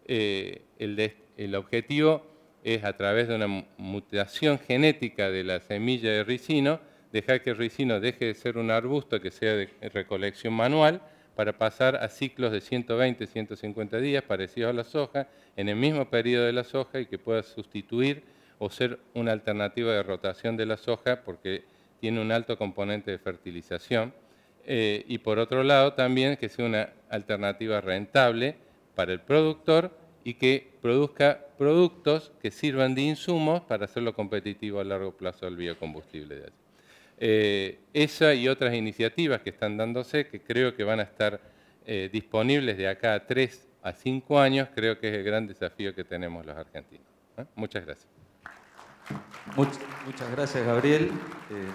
Eh, el, objetivo es a través de una mutación genética de la semilla de ricino, dejar que el ricino deje de ser un arbusto que sea de recolección manual para pasar a ciclos de 120, 150 días parecidos a la soja, en el mismo periodo de la soja y que pueda sustituir o ser una alternativa de rotación de la soja porque tiene un alto componente de fertilización. Eh, y por otro lado también que sea una alternativa rentable para el productor y que produzca productos que sirvan de insumos para hacerlo competitivo a largo plazo al biocombustible de eh, esa y otras iniciativas que están dándose, que creo que van a estar eh, disponibles de acá a 3 a 5 años, creo que es el gran desafío que tenemos los argentinos. Muchas gracias muchas gracias, Gabriel. Eh,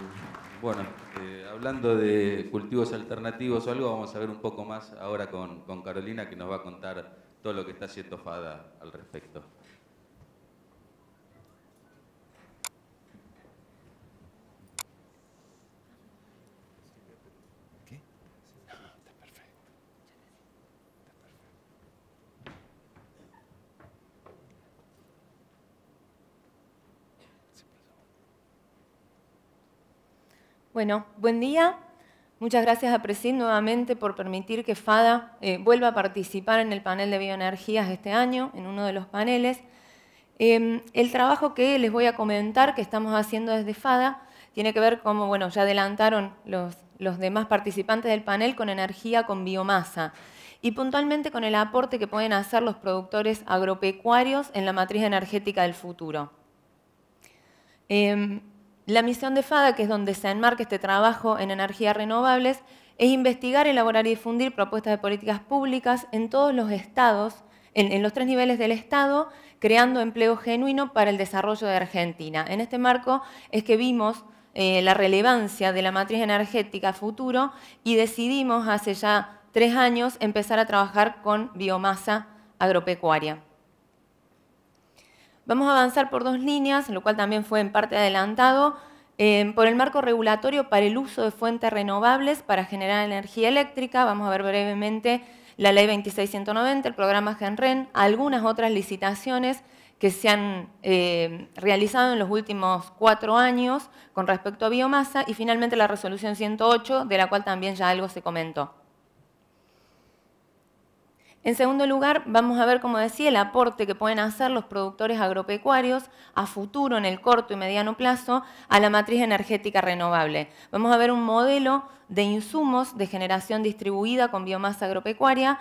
bueno, eh, hablando de cultivos alternativos o algo, vamos a ver un poco más ahora con, con Carolina, que nos va a contar todo lo que está haciendo FADA al respecto. Bueno, buen día. Muchas gracias a Presid nuevamente por permitir que FADA eh, vuelva a participar en el panel de bioenergías este año, en uno de los paneles. Em, el trabajo que les voy a comentar, que estamos haciendo desde FADA, tiene que ver como, bueno, ya adelantaron los, los demás participantes del panel con energía con biomasa y puntualmente con el aporte que pueden hacer los productores agropecuarios en la matriz energética del futuro. Em, la misión de FADA, que es donde se enmarca este trabajo en energías renovables, es investigar, elaborar y difundir propuestas de políticas públicas en todos los estados, en, los tres niveles del Estado, creando empleo genuino para el desarrollo de Argentina. En este marco es que vimos eh, la relevancia de la matriz energética futuro y decidimos hace ya tres años empezar a trabajar con biomasa agropecuaria. Vamos a avanzar por dos líneas, lo cual también fue en parte adelantado, eh, por el marco regulatorio para el uso de fuentes renovables para generar energía eléctrica. Vamos a ver brevemente la Ley 2690, el programa GENREN, algunas otras licitaciones que se han eh, realizado en los últimos cuatro años con respecto a biomasa y finalmente la resolución 108, de la cual también ya algo se comentó. En segundo lugar, vamos a ver, como decía, el aporte que pueden hacer los productores agropecuarios a futuro, en el corto y mediano plazo, a la matriz energética renovable. Vamos a ver un modelo de insumos de generación distribuida con biomasa agropecuaria,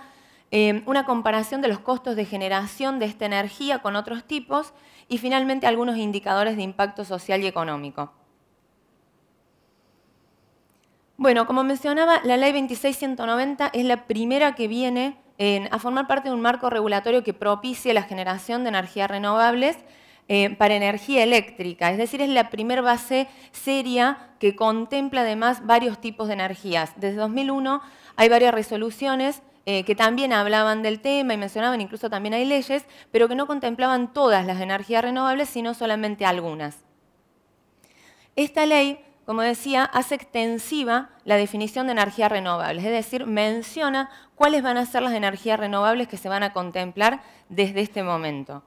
eh, una comparación de los costos de generación de esta energía con otros tipos y finalmente algunos indicadores de impacto social y económico. Bueno, como mencionaba, la Ley 26190 es la primera que viene a formar parte de un marco regulatorio que propicie la generación de energías renovables eh, para energía eléctrica. Es decir, es la primer base seria que contempla además varios tipos de energías. Desde 2001 hay varias resoluciones eh, que también hablaban del tema y mencionaban, incluso también hay leyes, pero que no contemplaban todas las energías renovables, sino solamente algunas. Esta ley como decía, hace extensiva la definición de energías renovables, es decir, menciona cuáles van a ser las energías renovables que se van a contemplar desde este momento.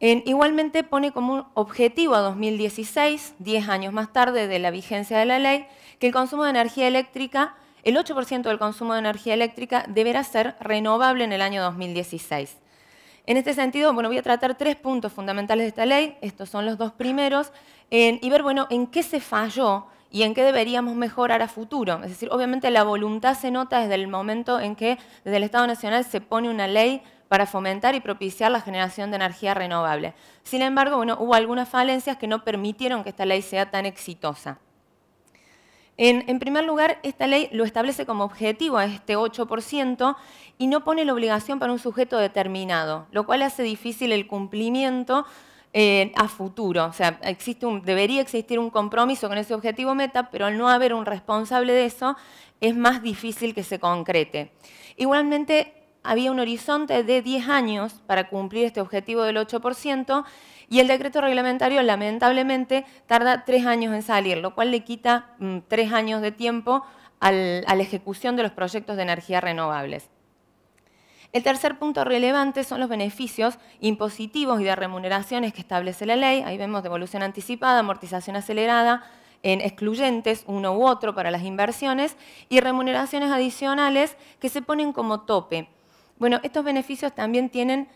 igualmente pone como un objetivo a 2016, 10 años más tarde de la vigencia de la ley, que el consumo de energía eléctrica, el 8% del consumo de energía eléctrica deberá ser renovable en el año 2016. En este sentido, bueno, voy a tratar tres puntos fundamentales de esta ley, estos son los dos primeros, y ver, bueno, en qué se falló y en qué deberíamos mejorar a futuro. Es decir, obviamente la voluntad se nota desde el momento en que desde el Estado Nacional se pone una ley para fomentar y propiciar la generación de energía renovable. Sin embargo, hubo algunas falencias que no permitieron que esta ley sea tan exitosa. En, primer lugar, esta ley lo establece como objetivo a este 8% y no pone la obligación para un sujeto determinado, lo cual hace difícil el cumplimiento eh, a futuro. O sea, debería existir un compromiso con ese objetivo meta, pero al no haber un responsable de eso, es más difícil que se concrete. Igualmente, había un horizonte de 10 años para cumplir este objetivo del 8% y el decreto reglamentario lamentablemente tarda 3 años en salir, lo cual le quita 3 mm, años de tiempo a la ejecución de los proyectos de energías renovables. El tercer punto relevante son los beneficios impositivos y de remuneraciones que establece la ley. Ahí vemos devolución anticipada, amortización acelerada, en excluyentes uno u otro para las inversiones y remuneraciones adicionales que se ponen como tope. Bueno, estos beneficios también tienen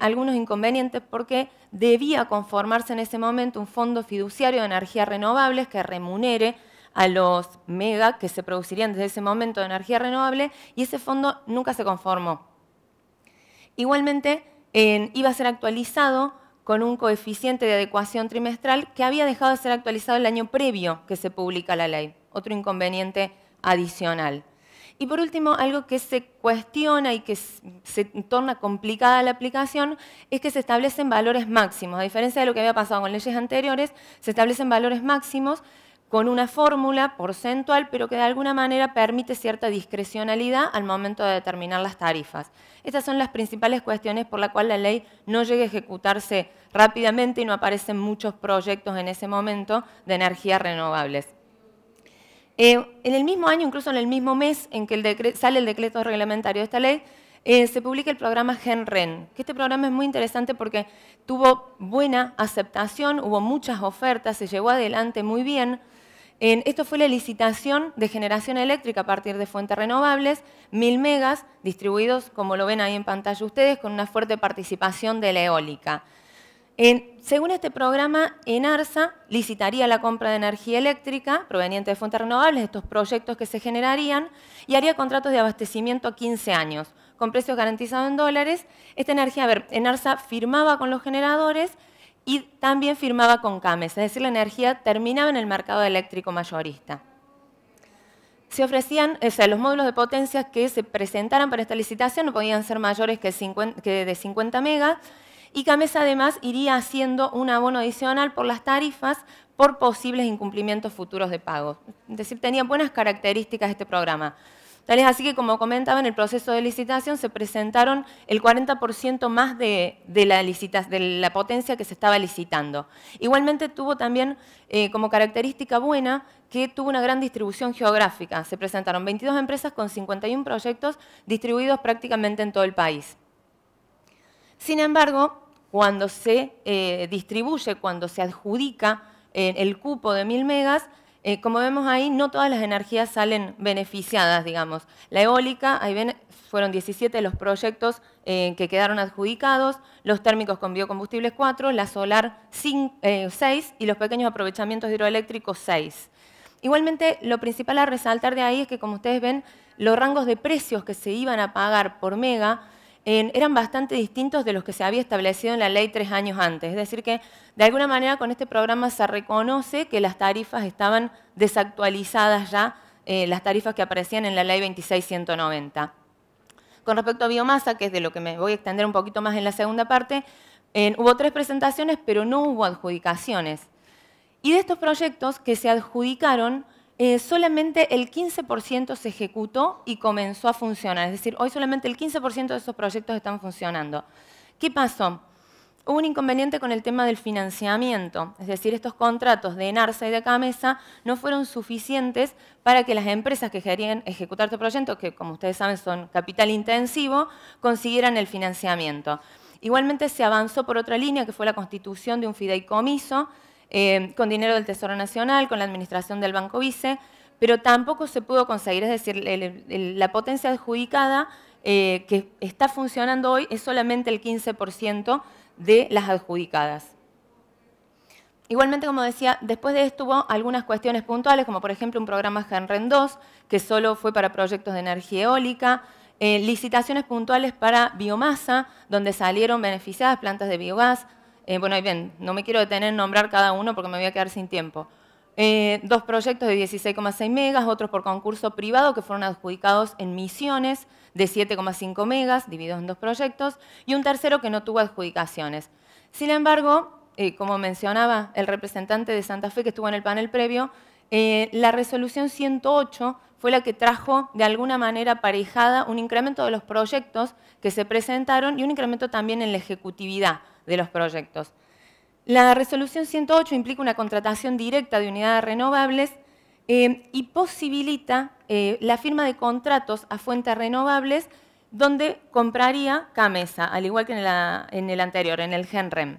algunos inconvenientes porque debía conformarse en ese momento un fondo fiduciario de energías renovables que remunere a los mega que se producirían desde ese momento de energía renovable y ese fondo nunca se conformó. Igualmente, iba a ser actualizado con un coeficiente de adecuación trimestral que había dejado de ser actualizado el año previo que se publica la ley, otro inconveniente adicional. Y por último, algo que se cuestiona y que se torna complicada la aplicación es que se establecen valores máximos. A diferencia de lo que había pasado con leyes anteriores, se establecen valores máximos con una fórmula porcentual, pero que de alguna manera permite cierta discrecionalidad al momento de determinar las tarifas. Estas son las principales cuestiones por las cuales la ley no llega a ejecutarse rápidamente y no aparecen muchos proyectos en ese momento de energías renovables. Eh, en el mismo año, incluso en el mismo mes en que sale el decreto reglamentario de esta ley, eh, se publica el programa GenRen, que este programa es muy interesante porque tuvo buena aceptación, hubo muchas ofertas, se llevó adelante muy bien. esto fue la licitación de generación eléctrica a partir de fuentes renovables, mil megas distribuidos, como lo ven ahí en pantalla ustedes, con una fuerte participación de la eólica según este programa, ENARSA licitaría la compra de energía eléctrica proveniente de fuentes renovables, estos proyectos que se generarían, y haría contratos de abastecimiento a 15 años, con precios garantizados en dólares. Esta energía, a ver, ENARSA firmaba con los generadores y también firmaba con CAMES, es decir, la energía terminaba en el mercado eléctrico mayorista. Se ofrecían, o sea, los módulos de potencias que se presentaran para esta licitación no podían ser mayores que, que de 50 megas, y CAMESA además iría haciendo un abono adicional por las tarifas por posibles incumplimientos futuros de pago. Es decir, tenía buenas características este programa. Tal es así que, como comentaba, en el proceso de licitación se presentaron el 40% más de, la de, la potencia que se estaba licitando. Igualmente tuvo también eh, como característica buena que tuvo una gran distribución geográfica. Se presentaron 22 empresas con 51 proyectos distribuidos prácticamente en todo el país. Sin embargo, cuando se eh, distribuye, cuando se adjudica eh, el cupo de 1000 megas, eh, como vemos ahí, no todas las energías salen beneficiadas, digamos. La eólica, ahí ven, fueron 17 los proyectos que quedaron adjudicados, los térmicos con biocombustibles 4, la solar 6 y los pequeños aprovechamientos hidroeléctricos 6. Igualmente, lo principal a resaltar de ahí es que, como ustedes ven, los rangos de precios que se iban a pagar por mega eran bastante distintos de los que se había establecido en la ley tres años antes. Es decir, que de alguna manera con este programa se reconoce que las tarifas estaban desactualizadas ya, eh, las tarifas que aparecían en la ley 26190. Con respecto a biomasa, que es de lo que me voy a extender un poquito más en la segunda parte, hubo tres presentaciones, pero no hubo adjudicaciones. Y de estos proyectos que se adjudicaron, eh, solamente el 15% se ejecutó y comenzó a funcionar. Es decir, hoy solamente el 15% de esos proyectos están funcionando. ¿Qué pasó? Hubo un inconveniente con el tema del financiamiento, es decir, estos contratos de ENARSA y de CAMESA no fueron suficientes para que las empresas que querían ejecutar este proyecto, que como ustedes saben son capital intensivo, consiguieran el financiamiento. Igualmente se avanzó por otra línea que fue la constitución de un fideicomiso, Em, con dinero del Tesoro Nacional, con la administración del Banco Vice, pero tampoco se pudo conseguir, es decir, la potencia adjudicada eh, que está funcionando hoy es solamente el 15% de las adjudicadas. Igualmente, como decía, después de esto hubo algunas cuestiones puntuales, como por ejemplo un programa genren 2, que solo fue para proyectos de energía eólica, eh, licitaciones puntuales para biomasa, donde salieron beneficiadas plantas de biogás, eh, bueno, no me quiero detener en nombrar cada uno porque me voy a quedar sin tiempo. Eh, dos proyectos de 16,6 megas, otros por concurso privado que fueron adjudicados en misiones de 7,5 megas, divididos en dos proyectos, y un tercero que no tuvo adjudicaciones. Sin embargo, eh, como mencionaba el representante de Santa Fe que estuvo en el panel previo, la resolución 108 fue la que trajo de alguna manera aparejada un incremento de los proyectos que se presentaron y un incremento también en la ejecutividad de los proyectos. La resolución 108 implica una contratación directa de unidades renovables eh, y posibilita eh, la firma de contratos a fuentes renovables donde compraría Camesa, al igual que en, en el anterior, en el GenRem.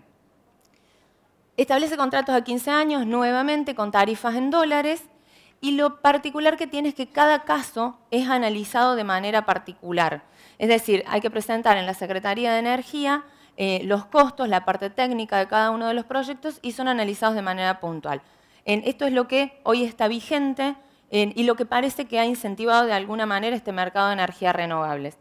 Establece contratos a 15 años, nuevamente, con tarifas en dólares, y lo particular que tiene es que cada caso es analizado de manera particular. Es decir, hay que presentar en la Secretaría de Energía eh, los costos, la parte técnica de cada uno de los proyectos y son analizados de manera puntual. En, esto es lo que hoy está vigente y lo que parece que ha incentivado de alguna manera este mercado de energías renovables.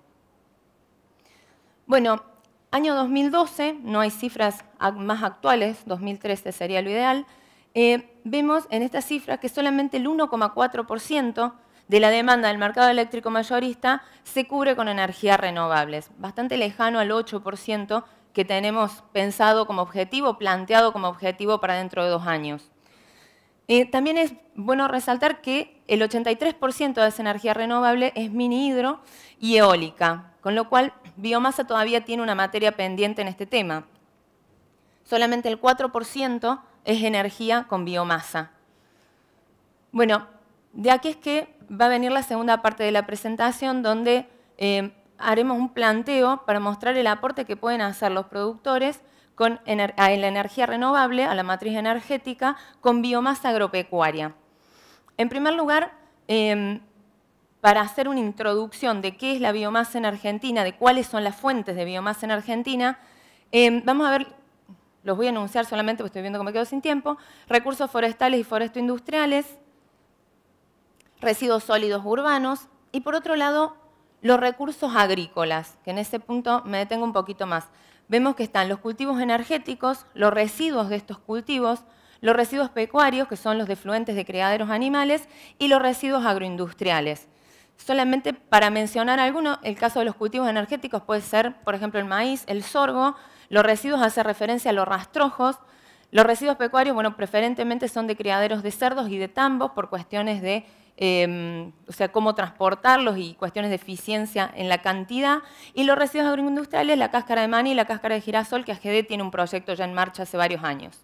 Bueno, año 2012, no hay cifras más actuales, 2013 sería lo ideal, eh, vemos en estas cifras que solamente el 1,4% de la demanda del mercado eléctrico mayorista se cubre con energías renovables, bastante lejano al 8% que tenemos pensado como objetivo, planteado como objetivo para dentro de dos años. Eh, también es bueno resaltar que el 83% de esa energía renovable es mini hidro y eólica, con lo cual biomasa todavía tiene una materia pendiente en este tema. Solamente el 4% es energía con biomasa. Bueno, de aquí es que va a venir la segunda parte de la presentación donde eh, haremos un planteo para mostrar el aporte que pueden hacer los productores con a la energía renovable, a la matriz energética, con biomasa agropecuaria. En primer lugar, em, para hacer una introducción de qué es la biomasa en Argentina, de cuáles son las fuentes de biomasa en Argentina, em, vamos a ver, los voy a anunciar solamente porque estoy viendo cómo me quedo sin tiempo, recursos forestales y industriales, residuos sólidos urbanos, y por otro lado, los recursos agrícolas, que en ese punto me detengo un poquito más. Vemos que están los cultivos energéticos, los residuos de estos cultivos, los residuos pecuarios, que son los defluentes de criaderos animales, y los residuos agroindustriales. Solamente para mencionar algunos, el caso de los cultivos energéticos puede ser, por ejemplo, el maíz, el sorgo, los residuos hace referencia a los rastrojos, los residuos pecuarios, bueno, preferentemente son de criaderos de cerdos y de tambos por cuestiones de Em, o sea, cómo transportarlos y cuestiones de eficiencia en la cantidad. Y los residuos agroindustriales, la cáscara de maní y la cáscara de girasol, que AGD tiene un proyecto ya en marcha hace varios años.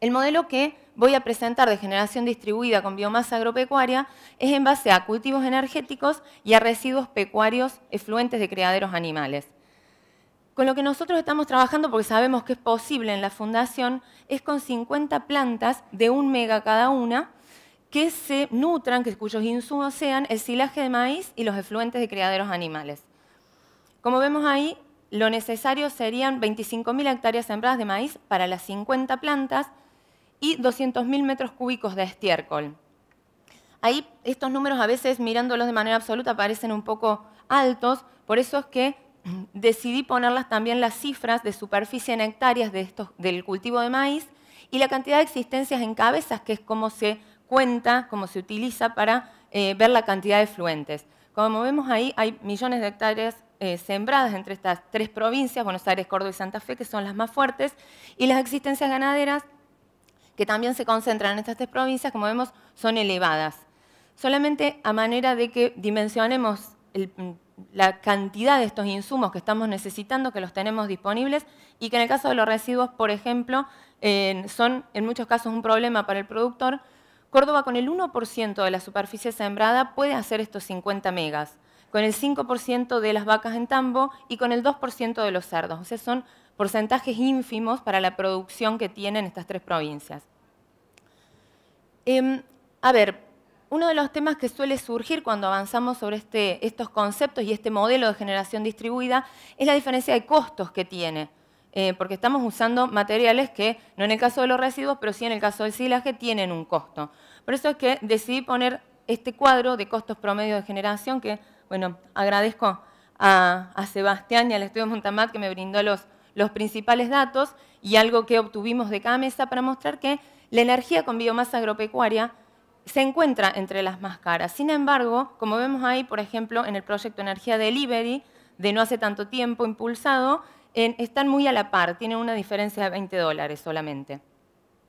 El modelo que voy a presentar de generación distribuida con biomasa agropecuaria es en base a cultivos energéticos y a residuos pecuarios efluentes de criaderos animales. Con lo que nosotros estamos trabajando, porque sabemos que es posible en la fundación, es con 50 plantas de un mega cada una, que se nutran, que cuyos insumos sean el silaje de maíz y los efluentes de criaderos animales. Como vemos ahí, lo necesario serían 25.000 hectáreas sembradas de maíz para las 50 plantas y 200.000 metros cúbicos de estiércol. Ahí estos números a veces mirándolos de manera absoluta parecen un poco altos, por eso es que decidí ponerlas también las cifras de superficie en hectáreas del cultivo de maíz y la cantidad de existencias en cabezas, que es como se cuenta, cómo se utiliza para eh, ver la cantidad de fluentes. Como vemos ahí, hay millones de hectáreas eh, sembradas entre estas tres provincias, Buenos Aires, Córdoba y Santa Fe, que son las más fuertes, y las existencias ganaderas, que también se concentran en estas tres provincias, como vemos, son elevadas. Solamente a manera de que dimensionemos mm, la cantidad de estos insumos que estamos necesitando, que los tenemos disponibles, y que en el caso de los residuos, por ejemplo, eh, son en muchos casos un problema para el productor, Córdoba con el 1% de la superficie sembrada puede hacer estos 50 megas, con el 5% de las vacas en tambo y con el 2% de los cerdos. O sea, son porcentajes ínfimos para la producción que tienen estas tres provincias. Em, a ver, uno de los temas que suele surgir cuando avanzamos sobre este, estos conceptos y este modelo de generación distribuida es la diferencia de costos que tiene. Eh, porque estamos usando materiales que, no en el caso de los residuos, pero sí en el caso del silaje, tienen un costo. Por eso es que decidí poner este cuadro de costos promedio de generación, que, bueno, agradezco a, Sebastián y al Estudio Montamat que me brindó los, los principales datos y algo que obtuvimos de cada mesa para mostrar que la energía con biomasa agropecuaria se encuentra entre las más caras. Sin embargo, como vemos ahí, por ejemplo, en el proyecto Energía Delivery, de no hace tanto tiempo impulsado, están muy a la par, tienen una diferencia de 20 dólares solamente.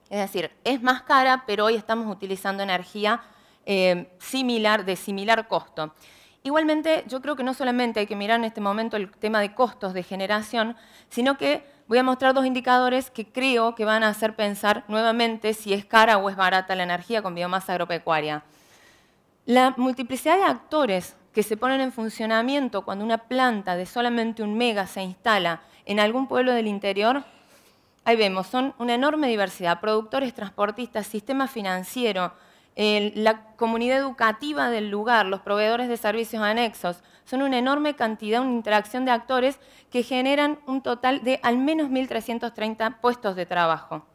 Es decir, es más cara, pero hoy estamos utilizando energía eh, similar, de similar costo. Igualmente, yo creo que no solamente hay que mirar en este momento el tema de costos de generación, sino que voy a mostrar dos indicadores que creo que van a hacer pensar nuevamente si es cara o es barata la energía con biomasa agropecuaria. La multiplicidad de actores que se ponen en funcionamiento cuando una planta de solamente un mega se instala en algún pueblo del interior, ahí vemos, son una enorme diversidad, productores, transportistas, sistema financiero, la comunidad educativa del lugar, los proveedores de servicios anexos, son una enorme cantidad, una interacción de actores que generan un total de al menos 1.330 puestos de trabajo.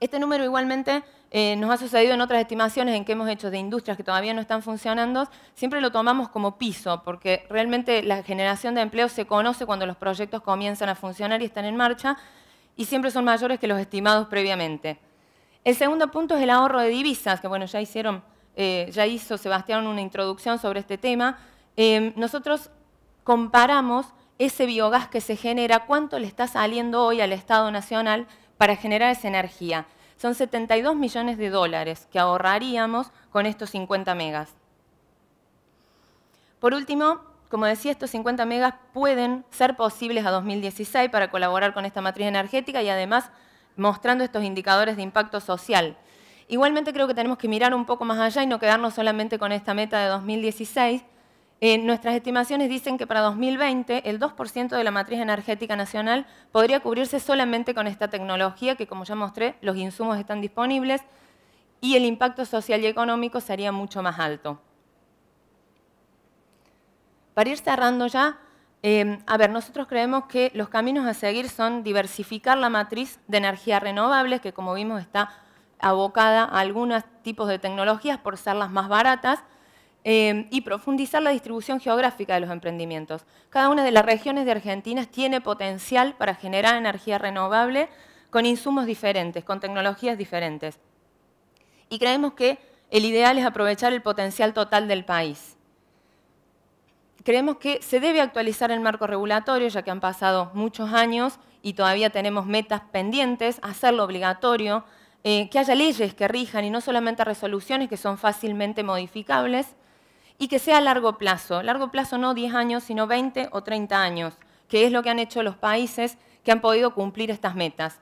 Este número igualmente eh, nos ha sucedido en otras estimaciones en que hemos hecho de industrias que todavía no están funcionando, siempre lo tomamos como piso, porque realmente la generación de empleo se conoce cuando los proyectos comienzan a funcionar y están en marcha, y siempre son mayores que los estimados previamente. El segundo punto es el ahorro de divisas, que bueno, ya hicieron, eh, ya hizo Sebastián una introducción sobre este tema. Eh, nosotros comparamos ese biogás que se genera, cuánto le está saliendo hoy al Estado Nacional para generar esa energía. Son 72 millones de dólares que ahorraríamos con estos 50 megas. Por último, como decía, estos 50 megas pueden ser posibles a 2016 para colaborar con esta matriz energética y además mostrando estos indicadores de impacto social. Igualmente creo que tenemos que mirar un poco más allá y no quedarnos solamente con esta meta de 2016, eh, nuestras estimaciones dicen que para 2020 el 2% de la matriz energética nacional podría cubrirse solamente con esta tecnología, que como ya mostré, los insumos están disponibles y el impacto social y económico sería mucho más alto. Para ir cerrando ya, eh, a ver, nosotros creemos que los caminos a seguir son diversificar la matriz de energías renovables, que como vimos está abocada a algunos tipos de tecnologías por ser las más baratas, Em, y profundizar la distribución geográfica de los emprendimientos. Cada una de las regiones de Argentina tiene potencial para generar energía renovable con insumos diferentes, con tecnologías diferentes. Y creemos que el ideal es aprovechar el potencial total del país. Creemos que se debe actualizar el marco regulatorio, ya que han pasado muchos años y todavía tenemos metas pendientes, hacerlo obligatorio, eh, que haya leyes que rijan y no solamente resoluciones que son fácilmente modificables, y que sea a largo plazo. Largo plazo no 10 años, sino 20 o 30 años, que es lo que han hecho los países que han podido cumplir estas metas.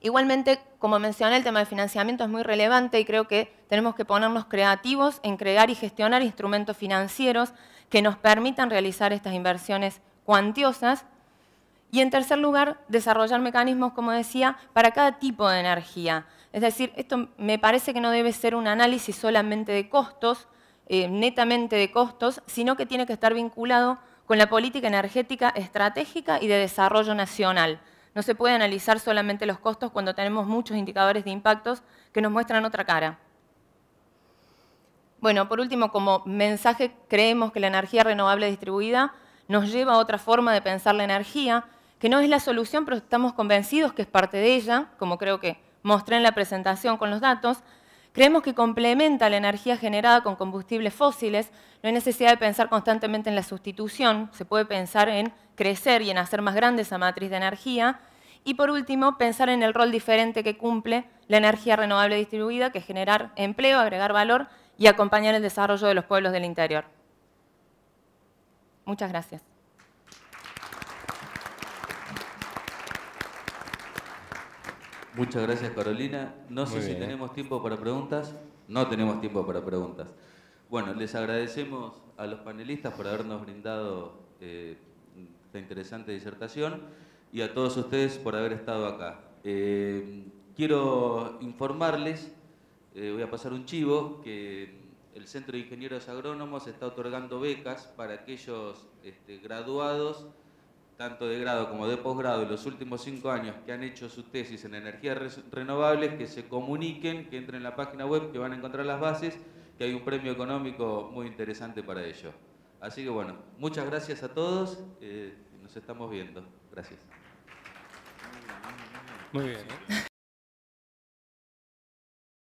Igualmente, como mencioné, el tema del financiamiento es muy relevante y creo que tenemos que ponernos creativos en crear y gestionar instrumentos financieros que nos permitan realizar estas inversiones cuantiosas. Y en tercer lugar, desarrollar mecanismos, como decía, para cada tipo de energía. Es decir, esto me parece que no debe ser un análisis solamente de costos, eh, netamente de costos, sino que tiene que estar vinculado con la política energética estratégica y de desarrollo nacional. No se puede analizar solamente los costos cuando tenemos muchos indicadores de impactos que nos muestran otra cara. Bueno, por último, como mensaje, creemos que la energía renovable distribuida nos lleva a otra forma de pensar la energía, que no es la solución, pero estamos convencidos que es parte de ella, como creo que mostré en la presentación con los datos, Creemos que complementa la energía generada con combustibles fósiles, no hay necesidad de pensar constantemente en la sustitución, se puede pensar en crecer y en hacer más grande esa matriz de energía. Y por último, pensar en el rol diferente que cumple la energía renovable distribuida, que es generar empleo, agregar valor y acompañar el desarrollo de los pueblos del interior. Muchas gracias. Muchas gracias Carolina. No sé si ¿eh? tenemos tiempo para preguntas. No tenemos tiempo para preguntas. Bueno, les agradecemos a los panelistas por habernos brindado eh, esta interesante disertación y a todos ustedes por haber estado acá. Eh, quiero informarles, voy a pasar un chivo, que el Centro de Ingenieros Agrónomos está otorgando becas para aquellos este, graduados tanto de grado como de posgrado, en los últimos cinco años que han hecho su tesis en energías renovables, que se comuniquen, que entren en la página web, que van a encontrar las bases, que hay un premio económico muy interesante para ello. Así que bueno, muchas gracias a todos, eh, nos estamos viendo. Gracias. Muy bien.